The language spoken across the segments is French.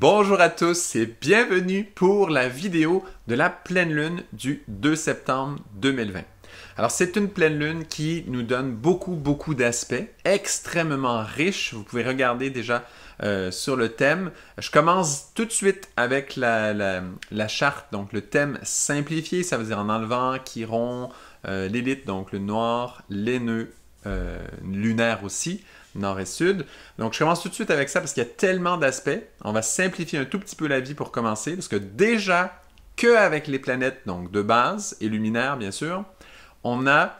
Bonjour à tous et bienvenue pour la vidéo de la pleine lune du 2 septembre 2020. Alors c'est une pleine lune qui nous donne beaucoup, beaucoup d'aspects, extrêmement riches. Vous pouvez regarder déjà euh, sur le thème. Je commence tout de suite avec la, charte, donc le thème simplifié, ça veut dire en enlevant Chiron, rompt euh, l'élite, donc le noir, les nœuds euh, lunaires aussi nord et sud. Donc, je commence tout de suite avec ça parce qu'il y a tellement d'aspects. On va simplifier un tout petit peu la vie pour commencer parce que déjà, que avec les planètes, donc de base et luminaires, bien sûr, on a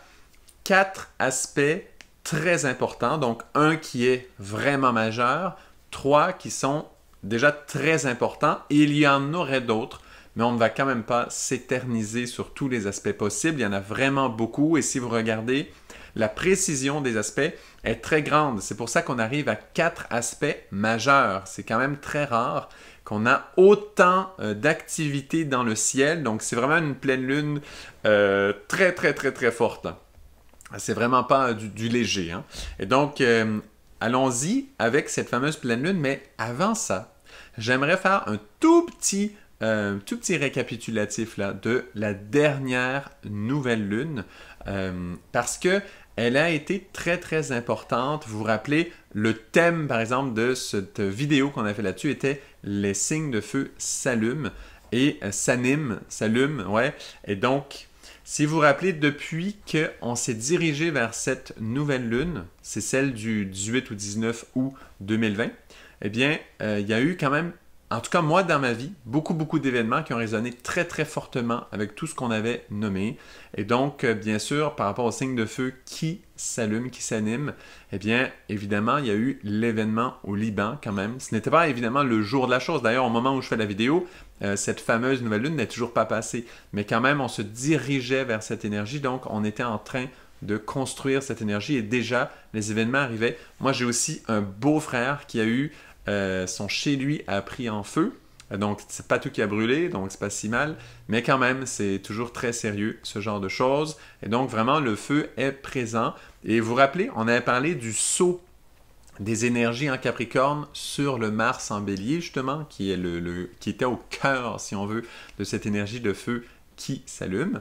quatre aspects très importants. Donc, un qui est vraiment majeur, trois qui sont déjà très importants et il y en aurait d'autres mais on ne va quand même pas s'éterniser sur tous les aspects possibles. Il y en a vraiment beaucoup et si vous regardez la précision des aspects est très grande. C'est pour ça qu'on arrive à quatre aspects majeurs. C'est quand même très rare qu'on a autant euh, d'activités dans le ciel. Donc c'est vraiment une pleine lune euh, très très très très forte. C'est vraiment pas du, léger. Hein. Et donc euh, allons-y avec cette fameuse pleine lune. Mais avant ça, j'aimerais faire un tout petit tout petit récapitulatif là, de la dernière nouvelle lune euh, parce que elle a été très très importante. Vous vous rappelez, le thème par exemple de cette vidéo qu'on a fait là-dessus était les signes de feu s'allument et euh, s'animent, s'allument, ouais. Et donc, si vous vous rappelez, depuis qu'on s'est dirigé vers cette nouvelle lune, c'est celle du 18 ou 19 août 2020, eh bien, euh, il y a eu quand même en tout cas, moi, dans ma vie, beaucoup, beaucoup d'événements qui ont résonné très, très fortement avec tout ce qu'on avait nommé. Et donc, euh, bien sûr, par rapport au signe de feu qui s'allume, qui s'anime, eh bien, évidemment, il y a eu l'événement au Liban quand même. Ce n'était pas évidemment le jour de la chose. D'ailleurs, au moment où je fais la vidéo, euh, cette fameuse nouvelle lune n'est toujours pas passée. Mais quand même, on se dirigeait vers cette énergie. Donc, on était en train de construire cette énergie et déjà les événements arrivaient. Moi j'ai aussi un beau frère qui a eu euh, sont son chez lui a pris en feu. Donc, c'est pas tout qui a brûlé, donc c'est pas si mal, mais quand même, c'est toujours très sérieux, ce genre de choses. Et donc, vraiment, le feu est présent. Et vous vous rappelez, on avait parlé du saut des énergies en Capricorne sur le Mars en Bélier, justement, qui, est le, qui était au cœur, si on veut, de cette énergie de feu qui s'allume.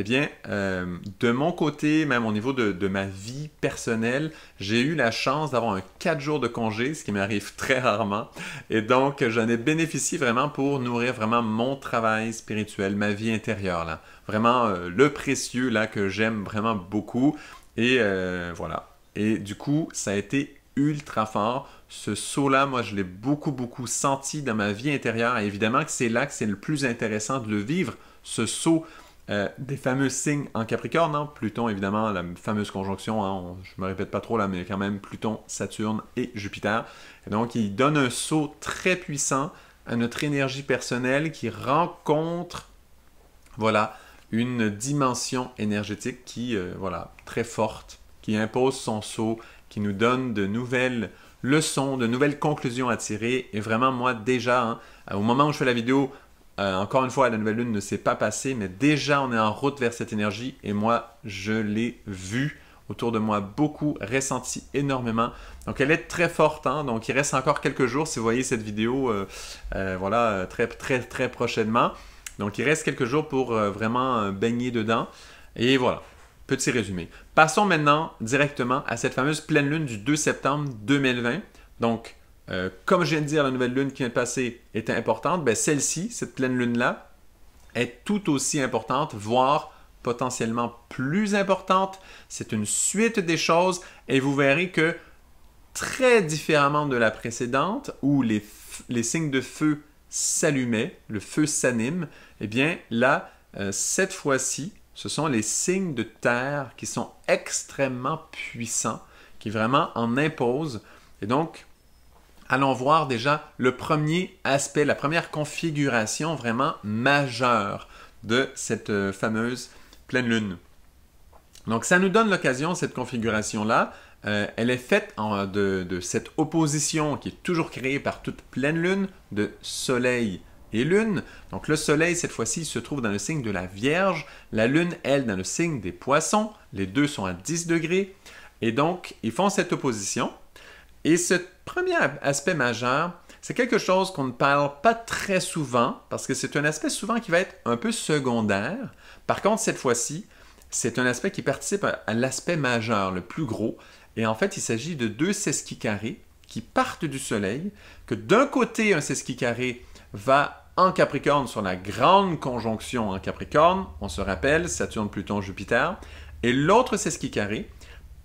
Eh bien, euh, de mon côté, même au niveau de, ma vie personnelle, j'ai eu la chance d'avoir un 4 jours de congé, ce qui m'arrive très rarement. Et donc, j'en ai bénéficié vraiment pour nourrir vraiment mon travail spirituel, ma vie intérieure, là. Vraiment euh, le précieux, là, que j'aime vraiment beaucoup. Et euh, voilà. Et du coup, ça a été ultra fort. Ce saut-là, moi, je l'ai beaucoup, beaucoup senti dans ma vie intérieure. Et évidemment que c'est là que c'est le plus intéressant de le vivre, ce saut. Euh, des fameux signes en Capricorne, hein. Pluton évidemment, la fameuse conjonction, je hein. je me répète pas trop là, mais quand même Pluton, Saturne et Jupiter. donc il donne un saut très puissant à notre énergie personnelle qui rencontre, voilà, une dimension énergétique qui, euh, voilà, très forte, qui impose son saut, qui nous donne de nouvelles leçons, de nouvelles conclusions à tirer. Et vraiment, moi déjà, hein, au moment où je fais la vidéo, euh, encore une fois, la nouvelle lune ne s'est pas passée, mais déjà on est en route vers cette énergie et moi, je l'ai vue autour de moi beaucoup, ressenti énormément. Donc elle est très forte, hein. donc il reste encore quelques jours si vous voyez cette vidéo, euh, euh, voilà, très très très prochainement. Donc il reste quelques jours pour vraiment baigner dedans. Et voilà, petit résumé. Passons maintenant directement à cette fameuse pleine lune du 2 septembre 2020. Donc euh, comme je viens de dire, la nouvelle lune qui vient de passer est importante, ben, celle-ci, cette pleine lune-là, est tout aussi importante, voire potentiellement plus importante. C'est une suite des choses et vous verrez que très différemment de la précédente où les, signes de feu s'allumaient, le feu s'anime, eh bien là, euh, cette fois-ci, ce sont les signes de terre qui sont extrêmement puissants, qui vraiment en imposent. Et donc, allons voir déjà le premier aspect, la première configuration vraiment majeure de cette euh, fameuse pleine lune. Donc ça nous donne l'occasion, cette configuration-là, euh, elle est faite de, de, cette opposition qui est toujours créée par toute pleine lune de Soleil et Lune. Donc le Soleil, cette fois-ci, se trouve dans le signe de la Vierge, la Lune, elle, dans le signe des Poissons. Les deux sont à 10 degrés. Et donc, ils font cette opposition. Et ce premier aspect majeur, c'est quelque chose qu'on ne parle pas très souvent parce que c'est un aspect souvent qui va être un peu secondaire. Par contre, cette fois-ci, c'est un aspect qui participe à l'aspect majeur, le plus gros. Et en fait, il s'agit de deux sesquis carrés qui partent du Soleil, que d'un côté, un sesquis carré va en Capricorne sur la grande conjonction en Capricorne, on se rappelle, Saturne, Pluton, Jupiter, et l'autre sesquis carré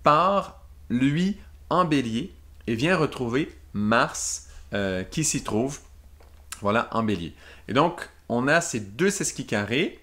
part, lui, en Bélier, et vient retrouver Mars euh, qui s'y trouve, voilà, en bélier. Et donc, on a ces deux sesquicarrés carrés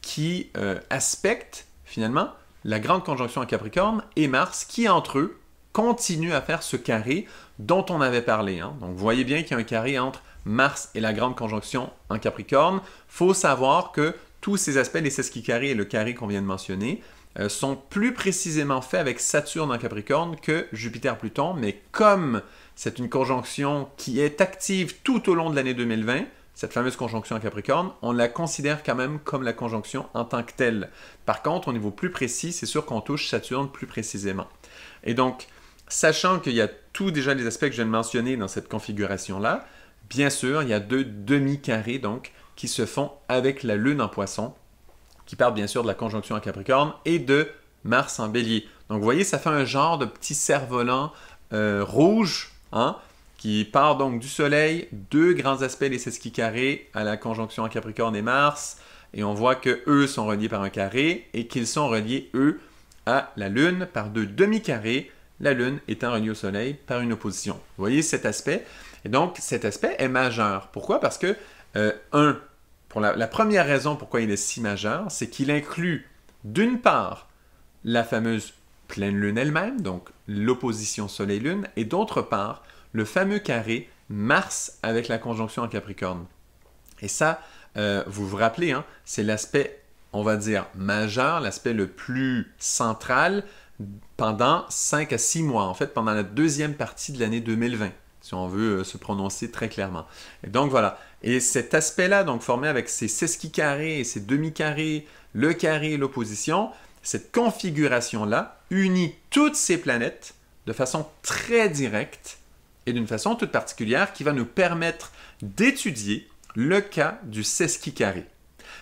qui euh, aspectent finalement la grande conjonction en Capricorne et Mars qui, entre eux, continue à faire ce carré dont on avait parlé. Hein. Donc, vous voyez bien qu'il y a un carré entre Mars et la grande conjonction en Capricorne. faut savoir que tous ces aspects, les Carrés et le carré qu'on vient de mentionner, euh, sont plus précisément faits avec Saturne en Capricorne que Jupiter-Pluton, mais comme c'est une conjonction qui est active tout au long de l'année 2020, cette fameuse conjonction en Capricorne, on la considère quand même comme la conjonction en tant que telle. Par contre, au niveau plus précis, c'est sûr qu'on touche Saturne plus précisément. Et donc, sachant qu'il y a tout déjà les aspects que je viens de mentionner dans cette configuration-là, bien sûr, il y a deux demi-carrés donc qui se font avec la Lune en poisson qui partent bien sûr de la conjonction en Capricorne et de Mars en Bélier. Donc vous voyez, ça fait un genre de petit cerf-volant euh, rouge hein, qui part donc du Soleil, deux grands aspects des 16 qui carrés à la conjonction en Capricorne et Mars. Et on voit que eux sont reliés par un carré et qu'ils sont reliés, eux, à la Lune par deux demi-carrés, la Lune étant reliée au Soleil par une opposition. Vous voyez cet aspect? Et donc, cet aspect est majeur. Pourquoi? Parce que, euh, un, la, première raison pourquoi il est si majeur, c'est qu'il inclut d'une part la fameuse pleine lune elle-même, donc l'opposition Soleil-Lune, et d'autre part le fameux carré Mars avec la conjonction en Capricorne. Et ça, euh, vous vous rappelez, hein, c'est l'aspect, on va dire, majeur, l'aspect le plus central pendant 5 à 6 mois, en fait, pendant la deuxième partie de l'année 2020, si on veut euh, se prononcer très clairement. Et donc voilà, et cet aspect-là, donc formé avec ses sesqui carrés, ses demi-carrés, le carré et l'opposition, cette configuration-là unit toutes ces planètes de façon très directe et d'une façon toute particulière qui va nous permettre d'étudier le cas du carré.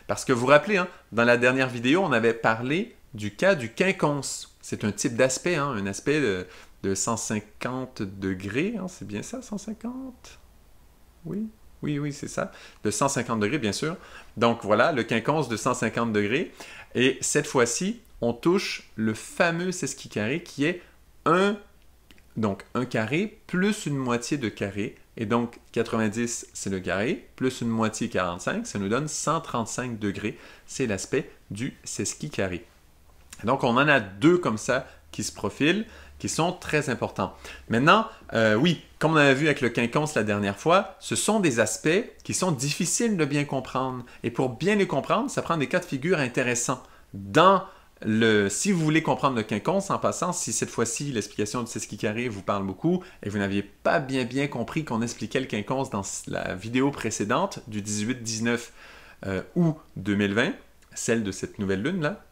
Parce que vous vous rappelez, hein, dans la dernière vidéo, on avait parlé du cas du quinconce. C'est un type d'aspect, hein, un aspect de, 150 degrés. Hein, c'est bien ça, 150 Oui, oui, oui, c'est ça. De 150 degrés, bien sûr. Donc voilà, le quinconce de 150 degrés. Et cette fois-ci, on touche le fameux sesqui carré qui est un donc un carré plus une moitié de carré. Et donc 90, c'est le carré, plus une moitié 45, ça nous donne 135 degrés. C'est l'aspect du sesqui carré. Donc on en a deux comme ça qui se profilent qui sont très importants. Maintenant, euh, oui, comme on avait vu avec le quinconce la dernière fois, ce sont des aspects qui sont difficiles de bien comprendre. Et pour bien les comprendre, ça prend des cas de figure intéressants. Dans le, si vous voulez comprendre le quinconce, en passant, si cette fois-ci l'explication de ce qui carré vous parle beaucoup et vous n'aviez pas bien bien compris qu'on expliquait le quinconce dans la vidéo précédente du 18-19 euh, août 2020, celle de cette nouvelle lune là,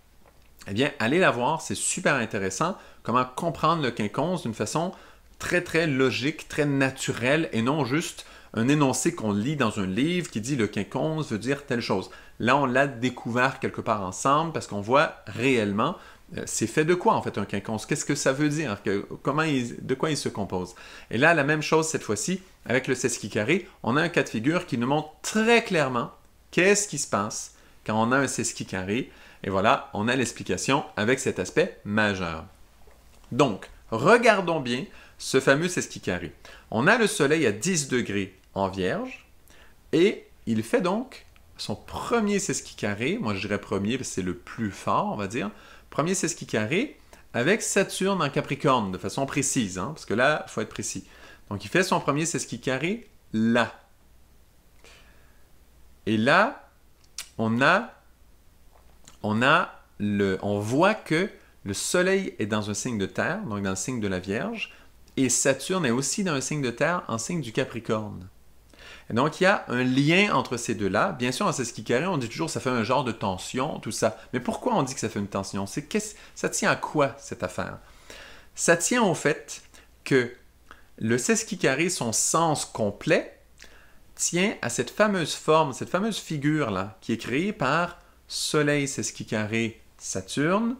eh bien allez la voir, c'est super intéressant comment comprendre le quinconce d'une façon très très logique, très naturelle et non juste un énoncé qu'on lit dans un livre qui dit le quinconce veut dire telle chose. Là, on l'a découvert quelque part ensemble parce qu'on voit réellement euh, c'est fait de quoi en fait un quinconce, qu'est-ce que ça veut dire, comment de quoi il se compose. Et là, la même chose cette fois-ci avec le sesqui carré, on a un cas de figure qui nous montre très clairement qu'est-ce qui se passe quand on a un sesqui carré. Et voilà, on a l'explication avec cet aspect majeur. Donc, regardons bien ce fameux sesqui carré. On a le soleil à 10 degrés en vierge et il fait donc son premier sesqui carré. Moi, je dirais premier parce que c'est le plus fort, on va dire. Premier sesqui carré avec Saturne en Capricorne de façon précise, hein, parce que là, il faut être précis. Donc, il fait son premier sesqui carré là. Et là, on a, on a le, on voit que le Soleil est dans un signe de terre, donc dans le signe de la Vierge, et Saturne est aussi dans un signe de terre, en signe du Capricorne. Et donc il y a un lien entre ces deux-là. Bien sûr, en qui carré, on dit toujours que ça fait un genre de tension, tout ça. Mais pourquoi on dit que ça fait une tension C'est -ce, ça tient à quoi cette affaire Ça tient au fait que le 16 carré, son sens complet, tient à cette fameuse forme, cette fameuse figure-là, qui est créée par Soleil sesqui carré Saturne,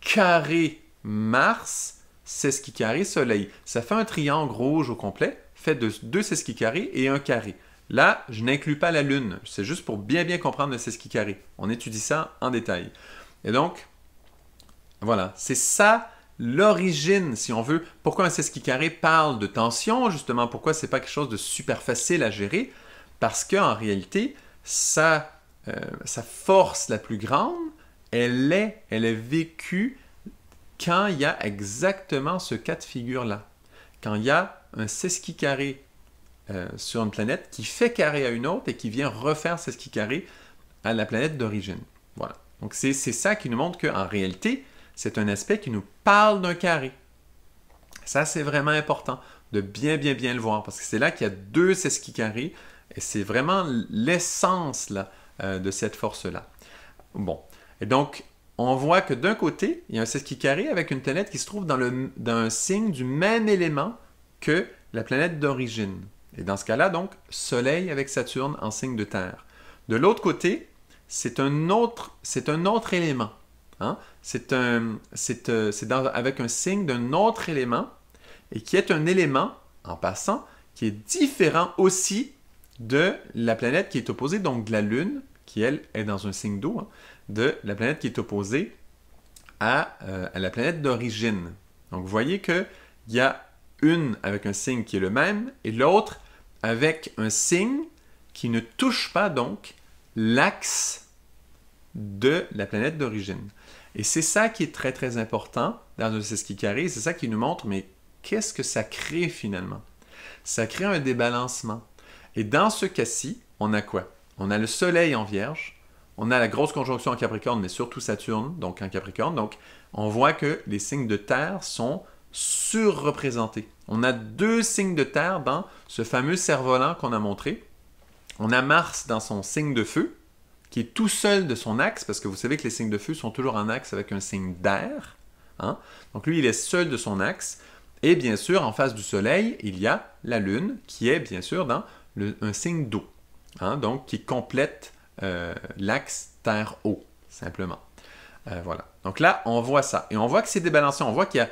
carré Mars, ce qui carré Soleil. Ça fait un triangle rouge au complet, fait de deux ce qui carré et un carré. Là, je n'inclus pas la Lune. C'est juste pour bien bien comprendre le ce qui carré. On étudie ça en détail. Et donc, voilà, c'est ça l'origine, si on veut. Pourquoi un ce qui carré parle de tension, justement, pourquoi c'est pas quelque chose de super facile à gérer? Parce qu'en réalité, sa euh, force la plus grande, elle est, elle est vécue quand il y a exactement ce cas de figure-là. Quand il y a un sesqui carré euh, sur une planète qui fait carré à une autre et qui vient refaire sesqui carré à la planète d'origine. Voilà. Donc c'est ça qui nous montre qu'en réalité, c'est un aspect qui nous parle d'un carré. Ça, c'est vraiment important de bien, bien, bien le voir parce que c'est là qu'il y a deux sesqui carrés et c'est vraiment l'essence euh, de cette force-là. Bon, et donc, on voit que d'un côté, il y a un 6 qui carré avec une planète qui se trouve dans, un signe du même élément que la planète d'origine. Et dans ce cas-là, donc, Soleil avec Saturne en signe de Terre. De l'autre côté, c'est un autre, élément. Hein. C'est euh, avec un signe d'un autre élément et qui est un élément, en passant, qui est différent aussi de la planète qui est opposée, donc de la Lune, qui elle est dans un signe d'eau, hein de la planète qui est opposée à, euh, la planète d'origine. Donc vous voyez qu'il y a une avec un signe qui est le même et l'autre avec un signe qui ne touche pas donc l'axe de la planète d'origine. Et c'est ça qui est très très important dans le qui c'est ça qui nous montre mais qu'est-ce que ça crée finalement Ça crée un débalancement. Et dans ce cas-ci, on a quoi On a le soleil en vierge, on a la grosse conjonction en Capricorne, mais surtout Saturne, donc en Capricorne. Donc, on voit que les signes de terre sont surreprésentés. On a deux signes de terre dans ce fameux cerf-volant qu'on a montré. On a Mars dans son signe de feu, qui est tout seul de son axe, parce que vous savez que les signes de feu sont toujours en axe avec un signe d'air. Hein. Donc lui, il est seul de son axe. Et bien sûr, en face du Soleil, il y a la Lune, qui est bien sûr dans un signe d'eau, hein, donc qui complète euh, l'axe terre-eau, simplement. Euh, voilà. Donc là, on voit ça. Et on voit que c'est débalancé. On voit qu'il y a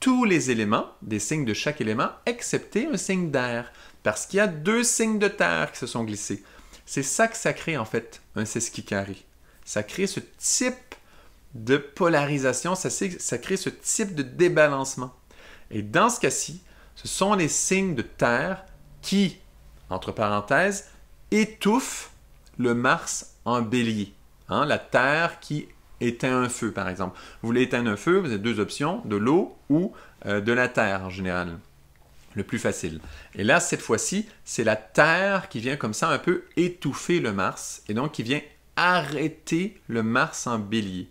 tous les éléments, des signes de chaque élément, excepté un signe d'air, parce qu'il y a deux signes de terre qui se sont glissés. C'est ça que ça crée, en fait, un sesquicari. Ça crée ce type de polarisation, ça crée ce type de débalancement. Et dans ce cas-ci, ce sont les signes de terre qui, entre parenthèses, étouffent le Mars en bélier. Hein, la Terre qui éteint un feu, par exemple. Vous voulez éteindre un feu, vous avez deux options, de l'eau ou euh, de la terre en général. Le plus facile. Et là, cette fois-ci, c'est la Terre qui vient comme ça un peu étouffer le Mars et donc qui vient arrêter le Mars en bélier.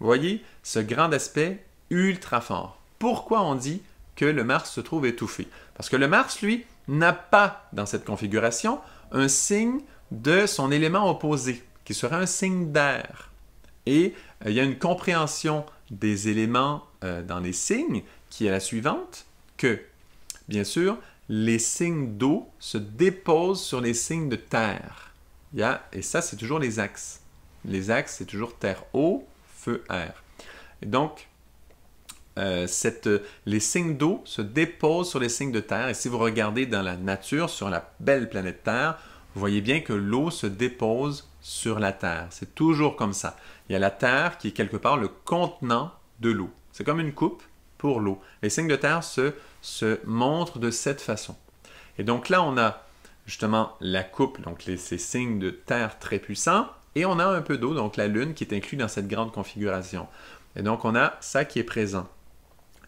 Vous voyez ce grand aspect ultra fort. Pourquoi on dit que le Mars se trouve étouffé Parce que le Mars, lui, n'a pas dans cette configuration un signe de son élément opposé, qui serait un signe d'air. Et euh, il y a une compréhension des éléments euh, dans les signes qui est la suivante, que, bien sûr, les signes d'eau se déposent sur les signes de terre. et ça, c'est toujours les axes. Les axes, c'est toujours terre-eau, feu-air. Et donc, euh, les signes d'eau se déposent sur les signes de terre. Et si vous regardez dans la nature, sur la belle planète Terre, vous voyez bien que l'eau se dépose sur la terre. C'est toujours comme ça. Il y a la terre qui est quelque part le contenant de l'eau. C'est comme une coupe pour l'eau. Les signes de terre se, montrent de cette façon. Et donc là, on a justement la coupe, donc ces signes de terre très puissants, et on a un peu d'eau, donc la Lune, qui est inclue dans cette grande configuration. Et donc on a ça qui est présent.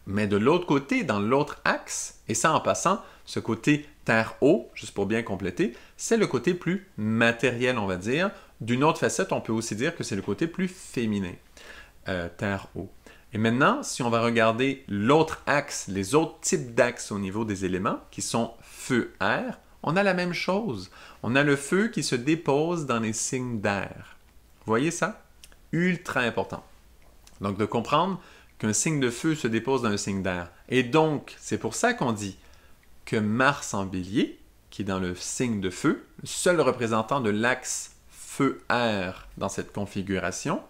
Mais de l'autre côté, dans l'autre axe, et ça en passant, ce côté terre haut juste pour bien compléter, c'est le côté plus matériel, on va dire. D'une autre facette, on peut aussi dire que c'est le côté plus féminin, euh, terre haut Et maintenant, si on va regarder l'autre axe, les autres types d'axes au niveau des éléments, qui sont feu-air, on a la même chose. On a le feu qui se dépose dans les signes d'air. Vous voyez ça? Ultra important. Donc de comprendre qu'un signe de feu se dépose dans un signe d'air. Et donc, c'est pour ça qu'on dit que Mars en bélier, qui est dans le signe de feu, le seul représentant de l'axe feu-air dans cette configuration,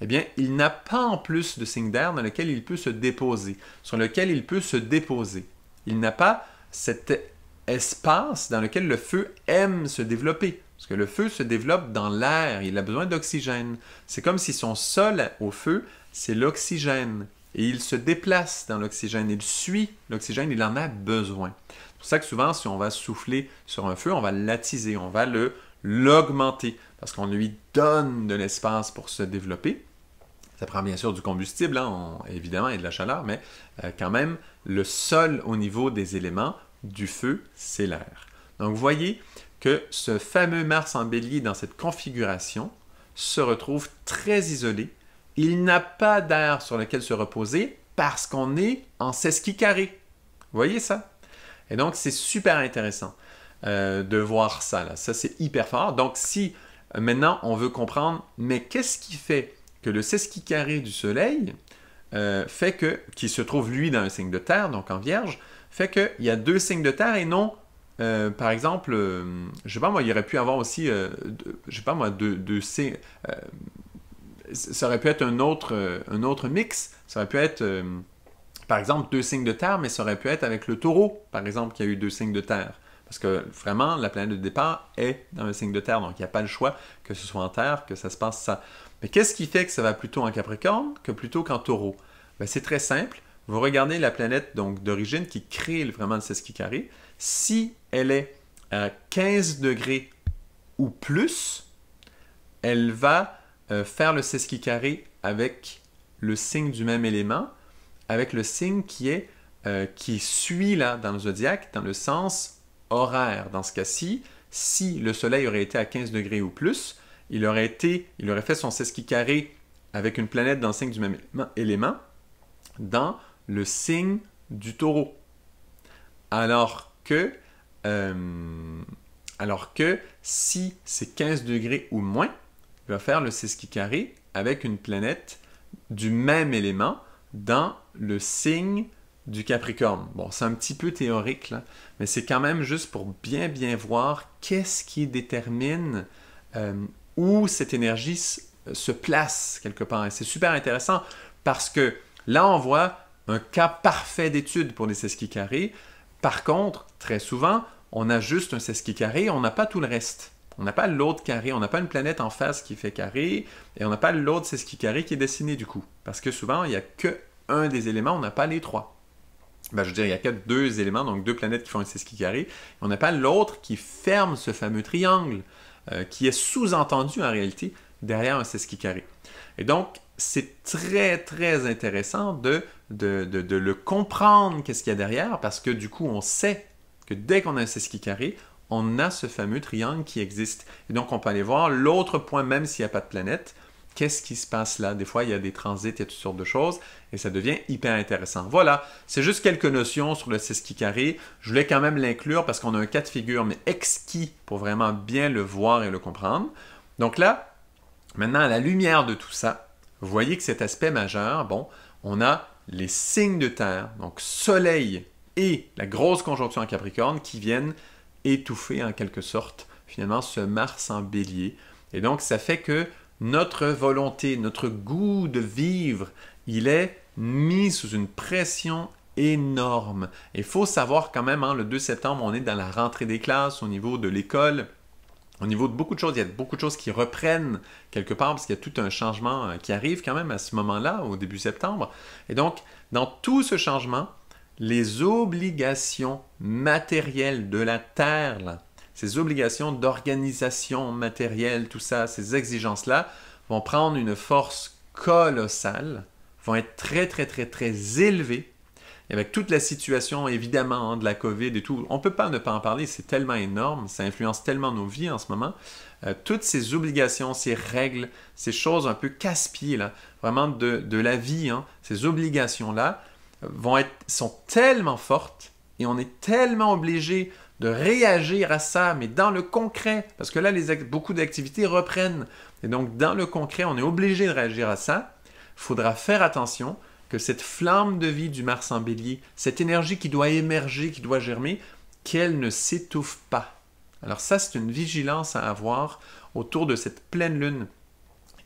eh bien, il n'a pas en plus de signe d'air dans lequel il peut se déposer, sur lequel il peut se déposer. Il n'a pas cet espace dans lequel le feu aime se développer, parce que le feu se développe dans l'air, il a besoin d'oxygène. C'est comme si son sol au feu, c'est l'oxygène et il se déplace dans l'oxygène, il suit l'oxygène, il en a besoin. C'est pour ça que souvent, si on va souffler sur un feu, on va l'attiser, on va le l'augmenter parce qu'on lui donne de l'espace pour se développer. Ça prend bien sûr du combustible, hein, évidemment, et de la chaleur, mais euh, quand même, le sol au niveau des éléments du feu, c'est l'air. Donc vous voyez que ce fameux Mars en bélier dans cette configuration se retrouve très isolé il n'a pas d'air sur lequel se reposer parce qu'on est en qui carré. Vous voyez ça? Et donc, c'est super intéressant euh, de voir ça. Ça, c'est hyper fort. Donc, si maintenant on veut comprendre, mais qu'est-ce qui fait que le qui carré du Soleil euh, fait que, qui se trouve lui dans un signe de terre, donc en vierge, fait qu'il y a deux signes de terre et non, euh, par exemple, je sais pas moi, il aurait pu avoir aussi, je sais pas moi, deux, deux signes, ça aurait pu être un autre, euh, un autre mix. Ça aurait pu être, euh, par exemple, deux signes de terre, mais ça aurait pu être avec le taureau, par exemple, qui a eu deux signes de terre. Parce que vraiment, la planète de départ est dans le signe de terre, donc il n'y a pas le choix que ce soit en terre, que ça se passe ça. Mais qu'est-ce qui fait que ça va plutôt en Capricorne que plutôt qu'en taureau ben, C'est très simple. Vous regardez la planète donc d'origine qui crée vraiment le qui carré. Si elle est à 15 degrés ou plus, elle va euh, faire le sesqui carré avec le signe du même élément, avec le signe qui est euh, qui suit là dans le zodiaque, dans le sens horaire. Dans ce cas-ci, si le Soleil aurait été à 15 degrés ou plus, il aurait été, il aurait fait son sesqui carré avec une planète dans le signe du même élément, dans le signe du Taureau. Alors que euh, alors que si c'est 15 degrés ou moins, va faire le 6 carré avec une planète du même élément dans le signe du Capricorne. Bon, c'est un petit peu théorique, mais c'est quand même juste pour bien bien voir qu'est-ce qui détermine euh, où cette énergie euh, se place quelque part. Et c'est super intéressant parce que là, on voit un cas parfait d'étude pour les carrés. Par contre, très souvent, on a juste un sesquicari, on n'a pas tout le reste. On n'a pas l'autre carré, on n'a pas une planète en face qui fait carré, et on n'a pas l'autre c'est ce qui carré qui est dessiné du coup. Parce que souvent, il n'y a que un des éléments, on n'a pas les trois. Ben, je veux dire, il n'y a que deux éléments, donc deux planètes qui font un qui carré, et on n'a pas l'autre qui ferme ce fameux triangle, euh, qui est sous-entendu en réalité derrière un qui carré. Et donc, c'est très, très intéressant de, de, de, le comprendre, qu'est-ce qu'il y a derrière, parce que du coup, on sait que dès qu'on a un qui carré, on a ce fameux triangle qui existe. Et donc, on peut aller voir l'autre point, même s'il n'y a pas de planète, qu'est-ce qui se passe là? Des fois, il y a des transits, il y a toutes sortes de choses, et ça devient hyper intéressant. Voilà, c'est juste quelques notions sur le 6 carré. Je voulais quand même l'inclure parce qu'on a un cas de figure, mais exquis, pour vraiment bien le voir et le comprendre. Donc là, maintenant, à la lumière de tout ça, vous voyez que cet aspect majeur, bon, on a les signes de terre, donc soleil et la grosse conjonction en Capricorne qui viennent étouffer en quelque sorte finalement ce Mars en bélier. Et donc ça fait que notre volonté, notre goût de vivre, il est mis sous une pression énorme. Il faut savoir quand même, hein, le 2 septembre, on est dans la rentrée des classes au niveau de l'école. Au niveau de beaucoup de choses, il y a beaucoup de choses qui reprennent quelque part parce qu'il y a tout un changement euh, qui arrive quand même à ce moment-là, au début septembre. Et donc, dans tout ce changement, les obligations matérielles de la terre, ces obligations d'organisation matérielle, tout ça, ces exigences-là, vont prendre une force colossale, vont être très, très, très, très élevées. Et avec toute la situation, évidemment, hein, de la COVID et tout, on ne peut pas ne pas en parler, c'est tellement énorme, ça influence tellement nos vies en ce moment. Euh, toutes ces obligations, ces règles, ces choses un peu casse-pieds, vraiment de, la vie, hein, ces obligations-là, sont tellement fortes et on est tellement obligé de réagir à ça, mais dans le concret, parce que là, les, beaucoup d'activités reprennent. Et donc, dans le concret, on est obligé de réagir à ça. Il faudra faire attention que cette flamme de vie du Mars en bélier, cette énergie qui doit émerger, qui doit germer, qu'elle ne s'étouffe pas. Alors ça, c'est une vigilance à avoir autour de cette pleine lune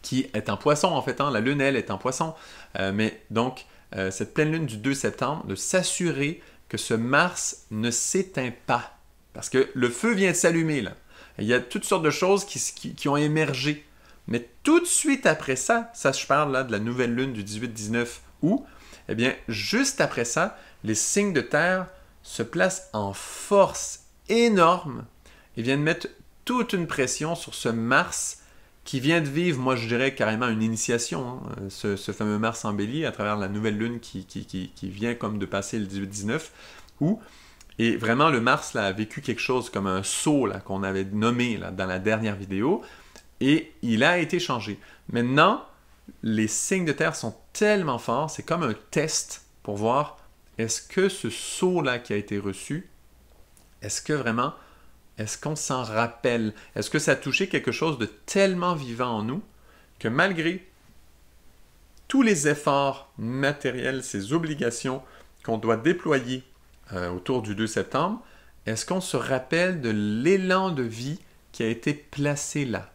qui est un poisson en fait. Hein. La lune, elle, est un poisson. Euh, mais donc, euh, cette pleine lune du 2 septembre, de s'assurer que ce Mars ne s'éteint pas. Parce que le feu vient de s'allumer, là. Il y a toutes sortes de choses qui, ont émergé. Mais tout de suite après ça, ça je parle là de la nouvelle lune du 18-19 août, eh bien, juste après ça, les signes de terre se placent en force énorme et viennent mettre toute une pression sur ce Mars qui vient de vivre, moi je dirais carrément une initiation, hein, ce, fameux Mars en bélier à travers la nouvelle lune qui, qui, vient comme de passer le 18-19, où, et vraiment le Mars a vécu quelque chose comme un saut qu'on avait nommé dans la dernière vidéo, et il a été changé. Maintenant, les signes de terre sont tellement forts, c'est comme un test pour voir est-ce que ce saut-là qui a été reçu, est-ce que vraiment est-ce qu'on s'en rappelle? Est-ce que ça a touché quelque chose de tellement vivant en nous que malgré tous les efforts matériels, ces obligations qu'on doit déployer euh, autour du 2 septembre, est-ce qu'on se rappelle de l'élan de vie qui a été placé là?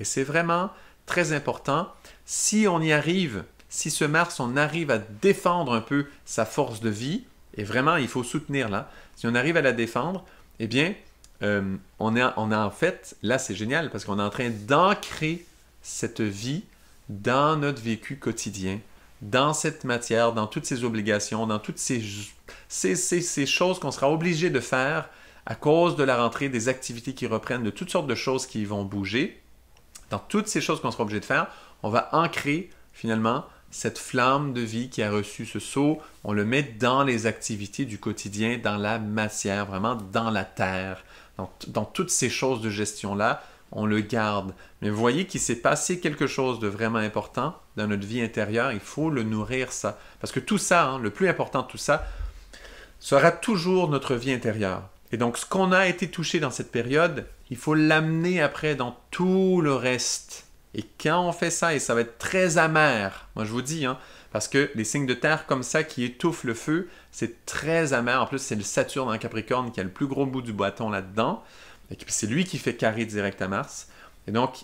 Et c'est vraiment très important. Si on y arrive, si ce Mars, on arrive à défendre un peu sa force de vie, et vraiment, il faut soutenir là, si on arrive à la défendre, eh bien, euh, on, est, en fait, là c'est génial parce qu'on est en train d'ancrer cette vie dans notre vécu quotidien, dans cette matière, dans toutes ces obligations, dans toutes ces, choses qu'on sera obligé de faire à cause de la rentrée, des activités qui reprennent, de toutes sortes de choses qui vont bouger. Dans toutes ces choses qu'on sera obligé de faire, on va ancrer finalement cette flamme de vie qui a reçu ce saut on le met dans les activités du quotidien, dans la matière, vraiment dans la terre dans, toutes ces choses de gestion-là, on le garde. Mais vous voyez qu'il s'est passé quelque chose de vraiment important dans notre vie intérieure. Il faut le nourrir, ça. Parce que tout ça, hein, le plus important de tout ça, sera toujours notre vie intérieure. Et donc, ce qu'on a été touché dans cette période, il faut l'amener après dans tout le reste. Et quand on fait ça, et ça va être très amer, moi je vous dis, hein, parce que les signes de terre comme ça qui étouffent le feu, c'est très amer. En plus, c'est le Saturne en Capricorne qui a le plus gros bout du bâton là-dedans. et C'est lui qui fait carré direct à Mars. Et donc,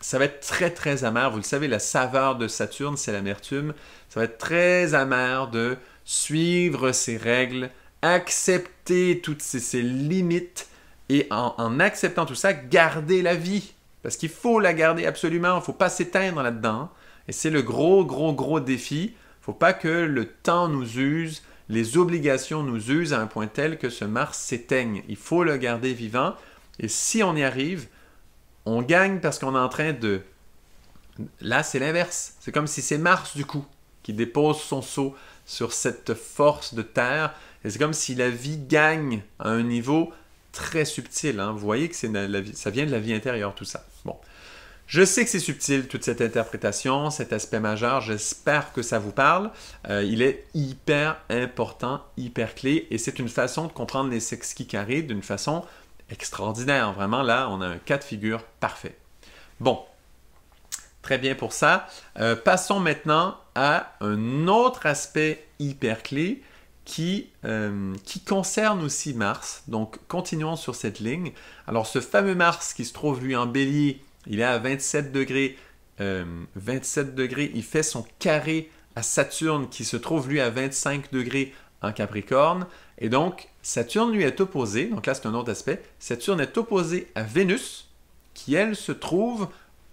ça va être très, très amer. Vous le savez, la saveur de Saturne, c'est l'amertume. Ça va être très amer de suivre ses règles, accepter toutes ses, limites et en, en, acceptant tout ça, garder la vie. Parce qu'il faut la garder absolument, il ne faut pas s'éteindre là-dedans. Et c'est le gros, gros, gros défi. faut pas que le temps nous use, les obligations nous usent à un point tel que ce Mars s'éteigne. Il faut le garder vivant. Et si on y arrive, on gagne parce qu'on est en train de... Là, c'est l'inverse. C'est comme si c'est Mars, du coup, qui dépose son seau sur cette force de Terre. Et c'est comme si la vie gagne à un niveau très subtil. Hein. Vous voyez que c'est vie, ça vient de la vie intérieure, tout ça. Je sais que c'est subtil, toute cette interprétation, cet aspect majeur. J'espère que ça vous parle. Euh, il est hyper important, hyper clé. Et c'est une façon de comprendre les qui carrés d'une façon extraordinaire. Vraiment, là, on a un cas de figure parfait. Bon. Très bien pour ça. Euh, passons maintenant à un autre aspect hyper clé qui, euh, qui, concerne aussi Mars. Donc, continuons sur cette ligne. Alors, ce fameux Mars qui se trouve, lui, en bélier, il est à 27 degrés. 27 euh, degrés, il fait son carré à Saturne qui se trouve lui à 25 degrés en Capricorne. Et donc, Saturne lui est opposé, donc là c'est un autre aspect, Saturne est opposé à Vénus qui elle se trouve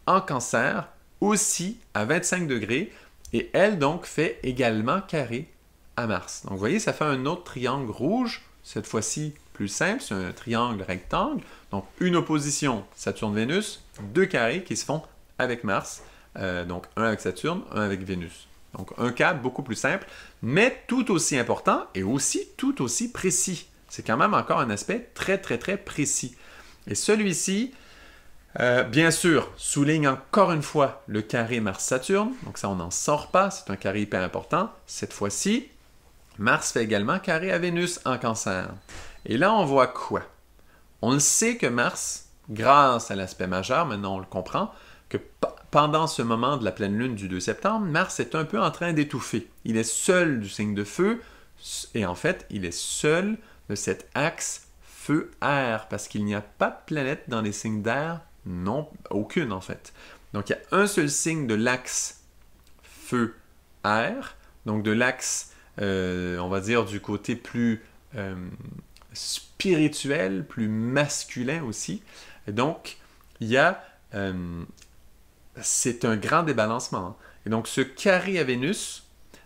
en cancer aussi à 25 degrés et elle donc fait également carré à Mars. Donc vous voyez, ça fait un autre triangle rouge, cette fois-ci plus simple, c'est un triangle rectangle. Donc, une opposition Saturne-Vénus, deux carrés qui se font avec Mars. Euh, donc, un avec Saturne, un avec Vénus. Donc, un câble beaucoup plus simple, mais tout aussi important et aussi tout aussi précis. C'est quand même encore un aspect très, très, très précis. Et celui-ci, euh, bien sûr, souligne encore une fois le carré Mars-Saturne. Donc ça, on n'en sort pas. C'est un carré hyper important. Cette fois-ci, Mars fait également carré à Vénus en cancer. Et là, on voit quoi? On le sait que Mars, grâce à l'aspect majeur, maintenant on le comprend, que pendant ce moment de la pleine lune du 2 septembre, Mars est un peu en train d'étouffer. Il est seul du signe de feu, et en fait, il est seul de cet axe feu-air, parce qu'il n'y a pas de planète dans les signes d'air, non, aucune en fait. Donc il y a un seul signe de l'axe feu-air, donc de l'axe, euh, on va dire, du côté plus euh, spirituel, plus masculin aussi. Donc, il y a... Euh, c'est un grand débalancement. Hein. Et donc, ce carré à Vénus,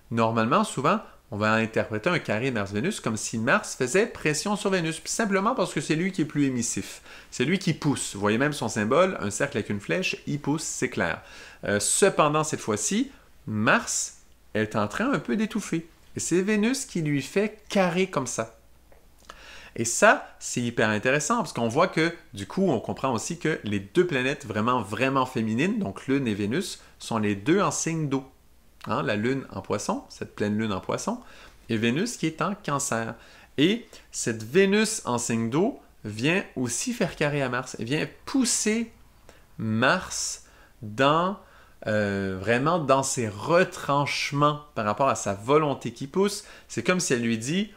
normalement, souvent, on va interpréter un carré Mars-Vénus comme si Mars faisait pression sur Vénus, simplement parce que c'est lui qui est plus émissif. C'est lui qui pousse. Vous voyez même son symbole, un cercle avec une flèche, il pousse, c'est clair. Euh, cependant, cette fois-ci, Mars est en train un peu d'étouffer. Et c'est Vénus qui lui fait carré comme ça. Et ça, c'est hyper intéressant parce qu'on voit que, du coup, on comprend aussi que les deux planètes vraiment, vraiment féminines, donc Lune et Vénus, sont les deux en signe d'eau. Hein, la Lune en poisson, cette pleine Lune en poisson, et Vénus qui est en cancer. Et cette Vénus en signe d'eau vient aussi faire carré à Mars. Elle vient pousser Mars dans euh, vraiment dans ses retranchements par rapport à sa volonté qui pousse. C'est comme si elle lui dit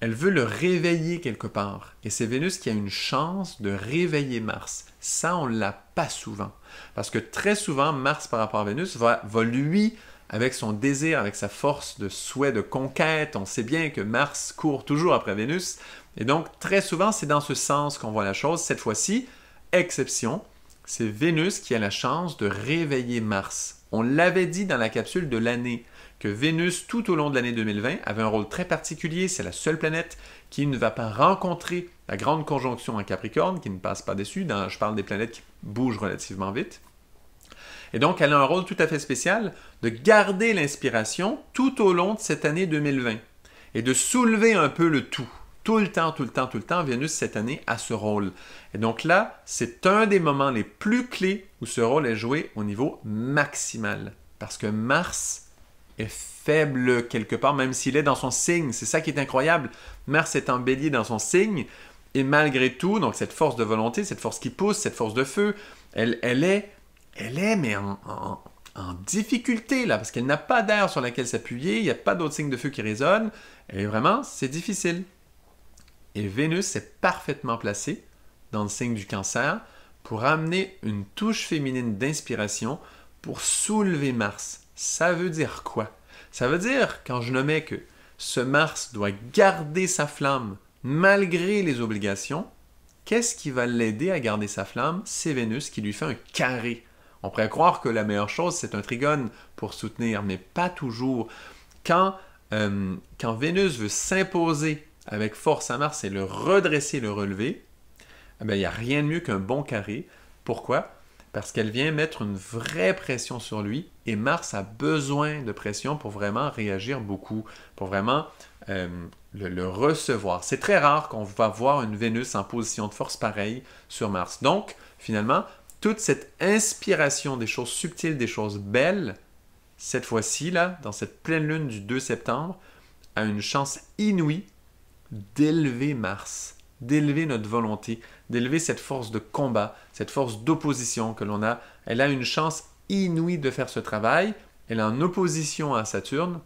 elle veut le réveiller quelque part. Et c'est Vénus qui a une chance de réveiller Mars. Ça, on ne l'a pas souvent. Parce que très souvent, Mars par rapport à Vénus va, va lui avec son désir, avec sa force de souhait de conquête. On sait bien que Mars court toujours après Vénus. Et donc, très souvent, c'est dans ce sens qu'on voit la chose. Cette fois-ci, exception, c'est Vénus qui a la chance de réveiller Mars. On l'avait dit dans la capsule de l'année que Vénus, tout au long de l'année 2020, avait un rôle très particulier. C'est la seule planète qui ne va pas rencontrer la grande conjonction en Capricorne, qui ne passe pas dessus. je parle des planètes qui bougent relativement vite. Et donc, elle a un rôle tout à fait spécial de garder l'inspiration tout au long de cette année 2020 et de soulever un peu le tout. Tout le temps, tout le temps, tout le temps, Vénus cette année a ce rôle. Et donc là, c'est un des moments les plus clés où ce rôle est joué au niveau maximal. Parce que Mars, est faible quelque part, même s'il est dans son signe. C'est ça qui est incroyable. Mars est un bélier dans son signe, et malgré tout, donc cette force de volonté, cette force qui pousse, cette force de feu, elle, elle est, elle est, mais en, difficulté là, parce qu'elle n'a pas d'air sur laquelle s'appuyer, il n'y a pas d'autre signe de feu qui résonne, et vraiment, c'est difficile. Et Vénus est parfaitement placée dans le signe du cancer pour amener une touche féminine d'inspiration pour soulever Mars, ça veut dire quoi? Ça veut dire, quand je nommais que ce Mars doit garder sa flamme malgré les obligations, qu'est-ce qui va l'aider à garder sa flamme? C'est Vénus qui lui fait un carré. On pourrait croire que la meilleure chose, c'est un trigone pour soutenir, mais pas toujours. Quand, euh, Vénus veut s'imposer avec force à Mars et le redresser, le relever, eh il n'y a rien de mieux qu'un bon carré. Pourquoi parce qu'elle vient mettre une vraie pression sur lui et Mars a besoin de pression pour vraiment réagir beaucoup, pour vraiment euh, le, le, recevoir. C'est très rare qu'on va voir une Vénus en position de force pareille sur Mars. Donc, finalement, toute cette inspiration des choses subtiles, des choses belles, cette fois-ci, là, dans cette pleine lune du 2 septembre, a une chance inouïe d'élever Mars, d'élever notre volonté, d'élever cette force de combat, cette force d'opposition que l'on a. Elle a une chance inouïe de faire ce travail. Elle est en opposition à Saturne.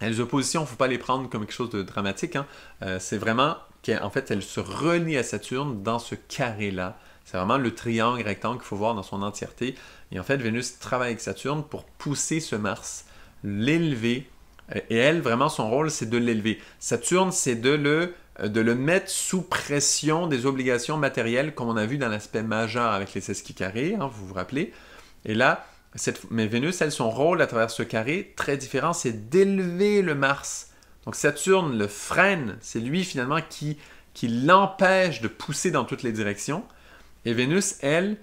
les oppositions, il ne faut pas les prendre comme quelque chose de dramatique. Hein. Euh, c'est vraiment qu'en fait, elle se relie à Saturne dans ce carré-là. C'est vraiment le triangle rectangle qu'il faut voir dans son entièreté. Et en fait, Vénus travaille avec Saturne pour pousser ce Mars, l'élever. Euh, et elle, vraiment, son rôle, c'est de l'élever. Saturne, c'est de le euh, de le mettre sous pression des obligations matérielles, comme on a vu dans l'aspect majeur avec les 16 carrés, hein, vous vous rappelez. Et là, cette, mais Vénus, elle, son rôle à travers ce carré, très différent, c'est d'élever le Mars. Donc Saturne le freine, c'est lui finalement qui, qui l'empêche de pousser dans toutes les directions. Et Vénus, elle,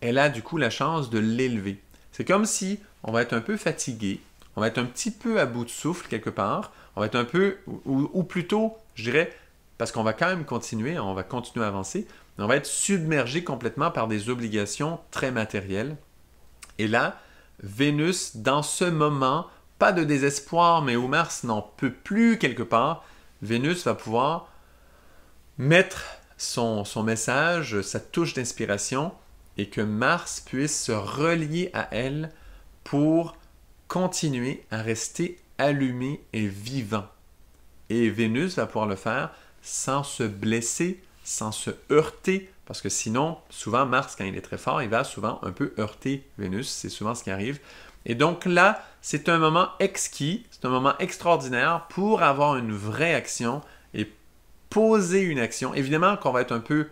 elle a du coup la chance de l'élever. C'est comme si on va être un peu fatigué, on va être un petit peu à bout de souffle quelque part, on va être un peu, ou plutôt je dirais, parce qu'on va quand même continuer, on va continuer à avancer, mais on va être submergé complètement par des obligations très matérielles. Et là, Vénus, dans ce moment, pas de désespoir, mais où Mars n'en peut plus quelque part, Vénus va pouvoir mettre son, son message, sa touche d'inspiration, et que Mars puisse se relier à elle pour continuer à rester allumé et vivant. Et Vénus va pouvoir le faire sans se blesser, sans se heurter, parce que sinon, souvent Mars, quand il est très fort, il va souvent un peu heurter Vénus, c'est souvent ce qui arrive. Et donc là, c'est un moment exquis, c'est un moment extraordinaire pour avoir une vraie action et poser une action. Évidemment qu'on va être un peu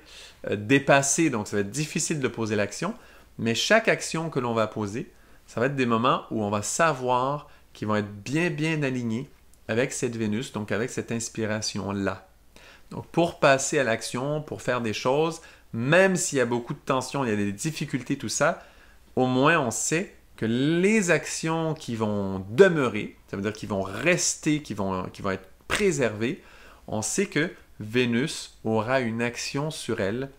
euh, dépassé, donc ça va être difficile de poser l'action, mais chaque action que l'on va poser, ça va être des moments où on va savoir qu'ils vont être bien, bien alignés avec cette Vénus, donc avec cette inspiration-là. Donc pour passer à l'action, pour faire des choses, même s'il y a beaucoup de tensions, il y a des difficultés, tout ça, au moins on sait que les actions qui vont demeurer, ça veut dire qui vont rester, qui vont, qui vont être préservées, on sait que Vénus aura une action sur elle.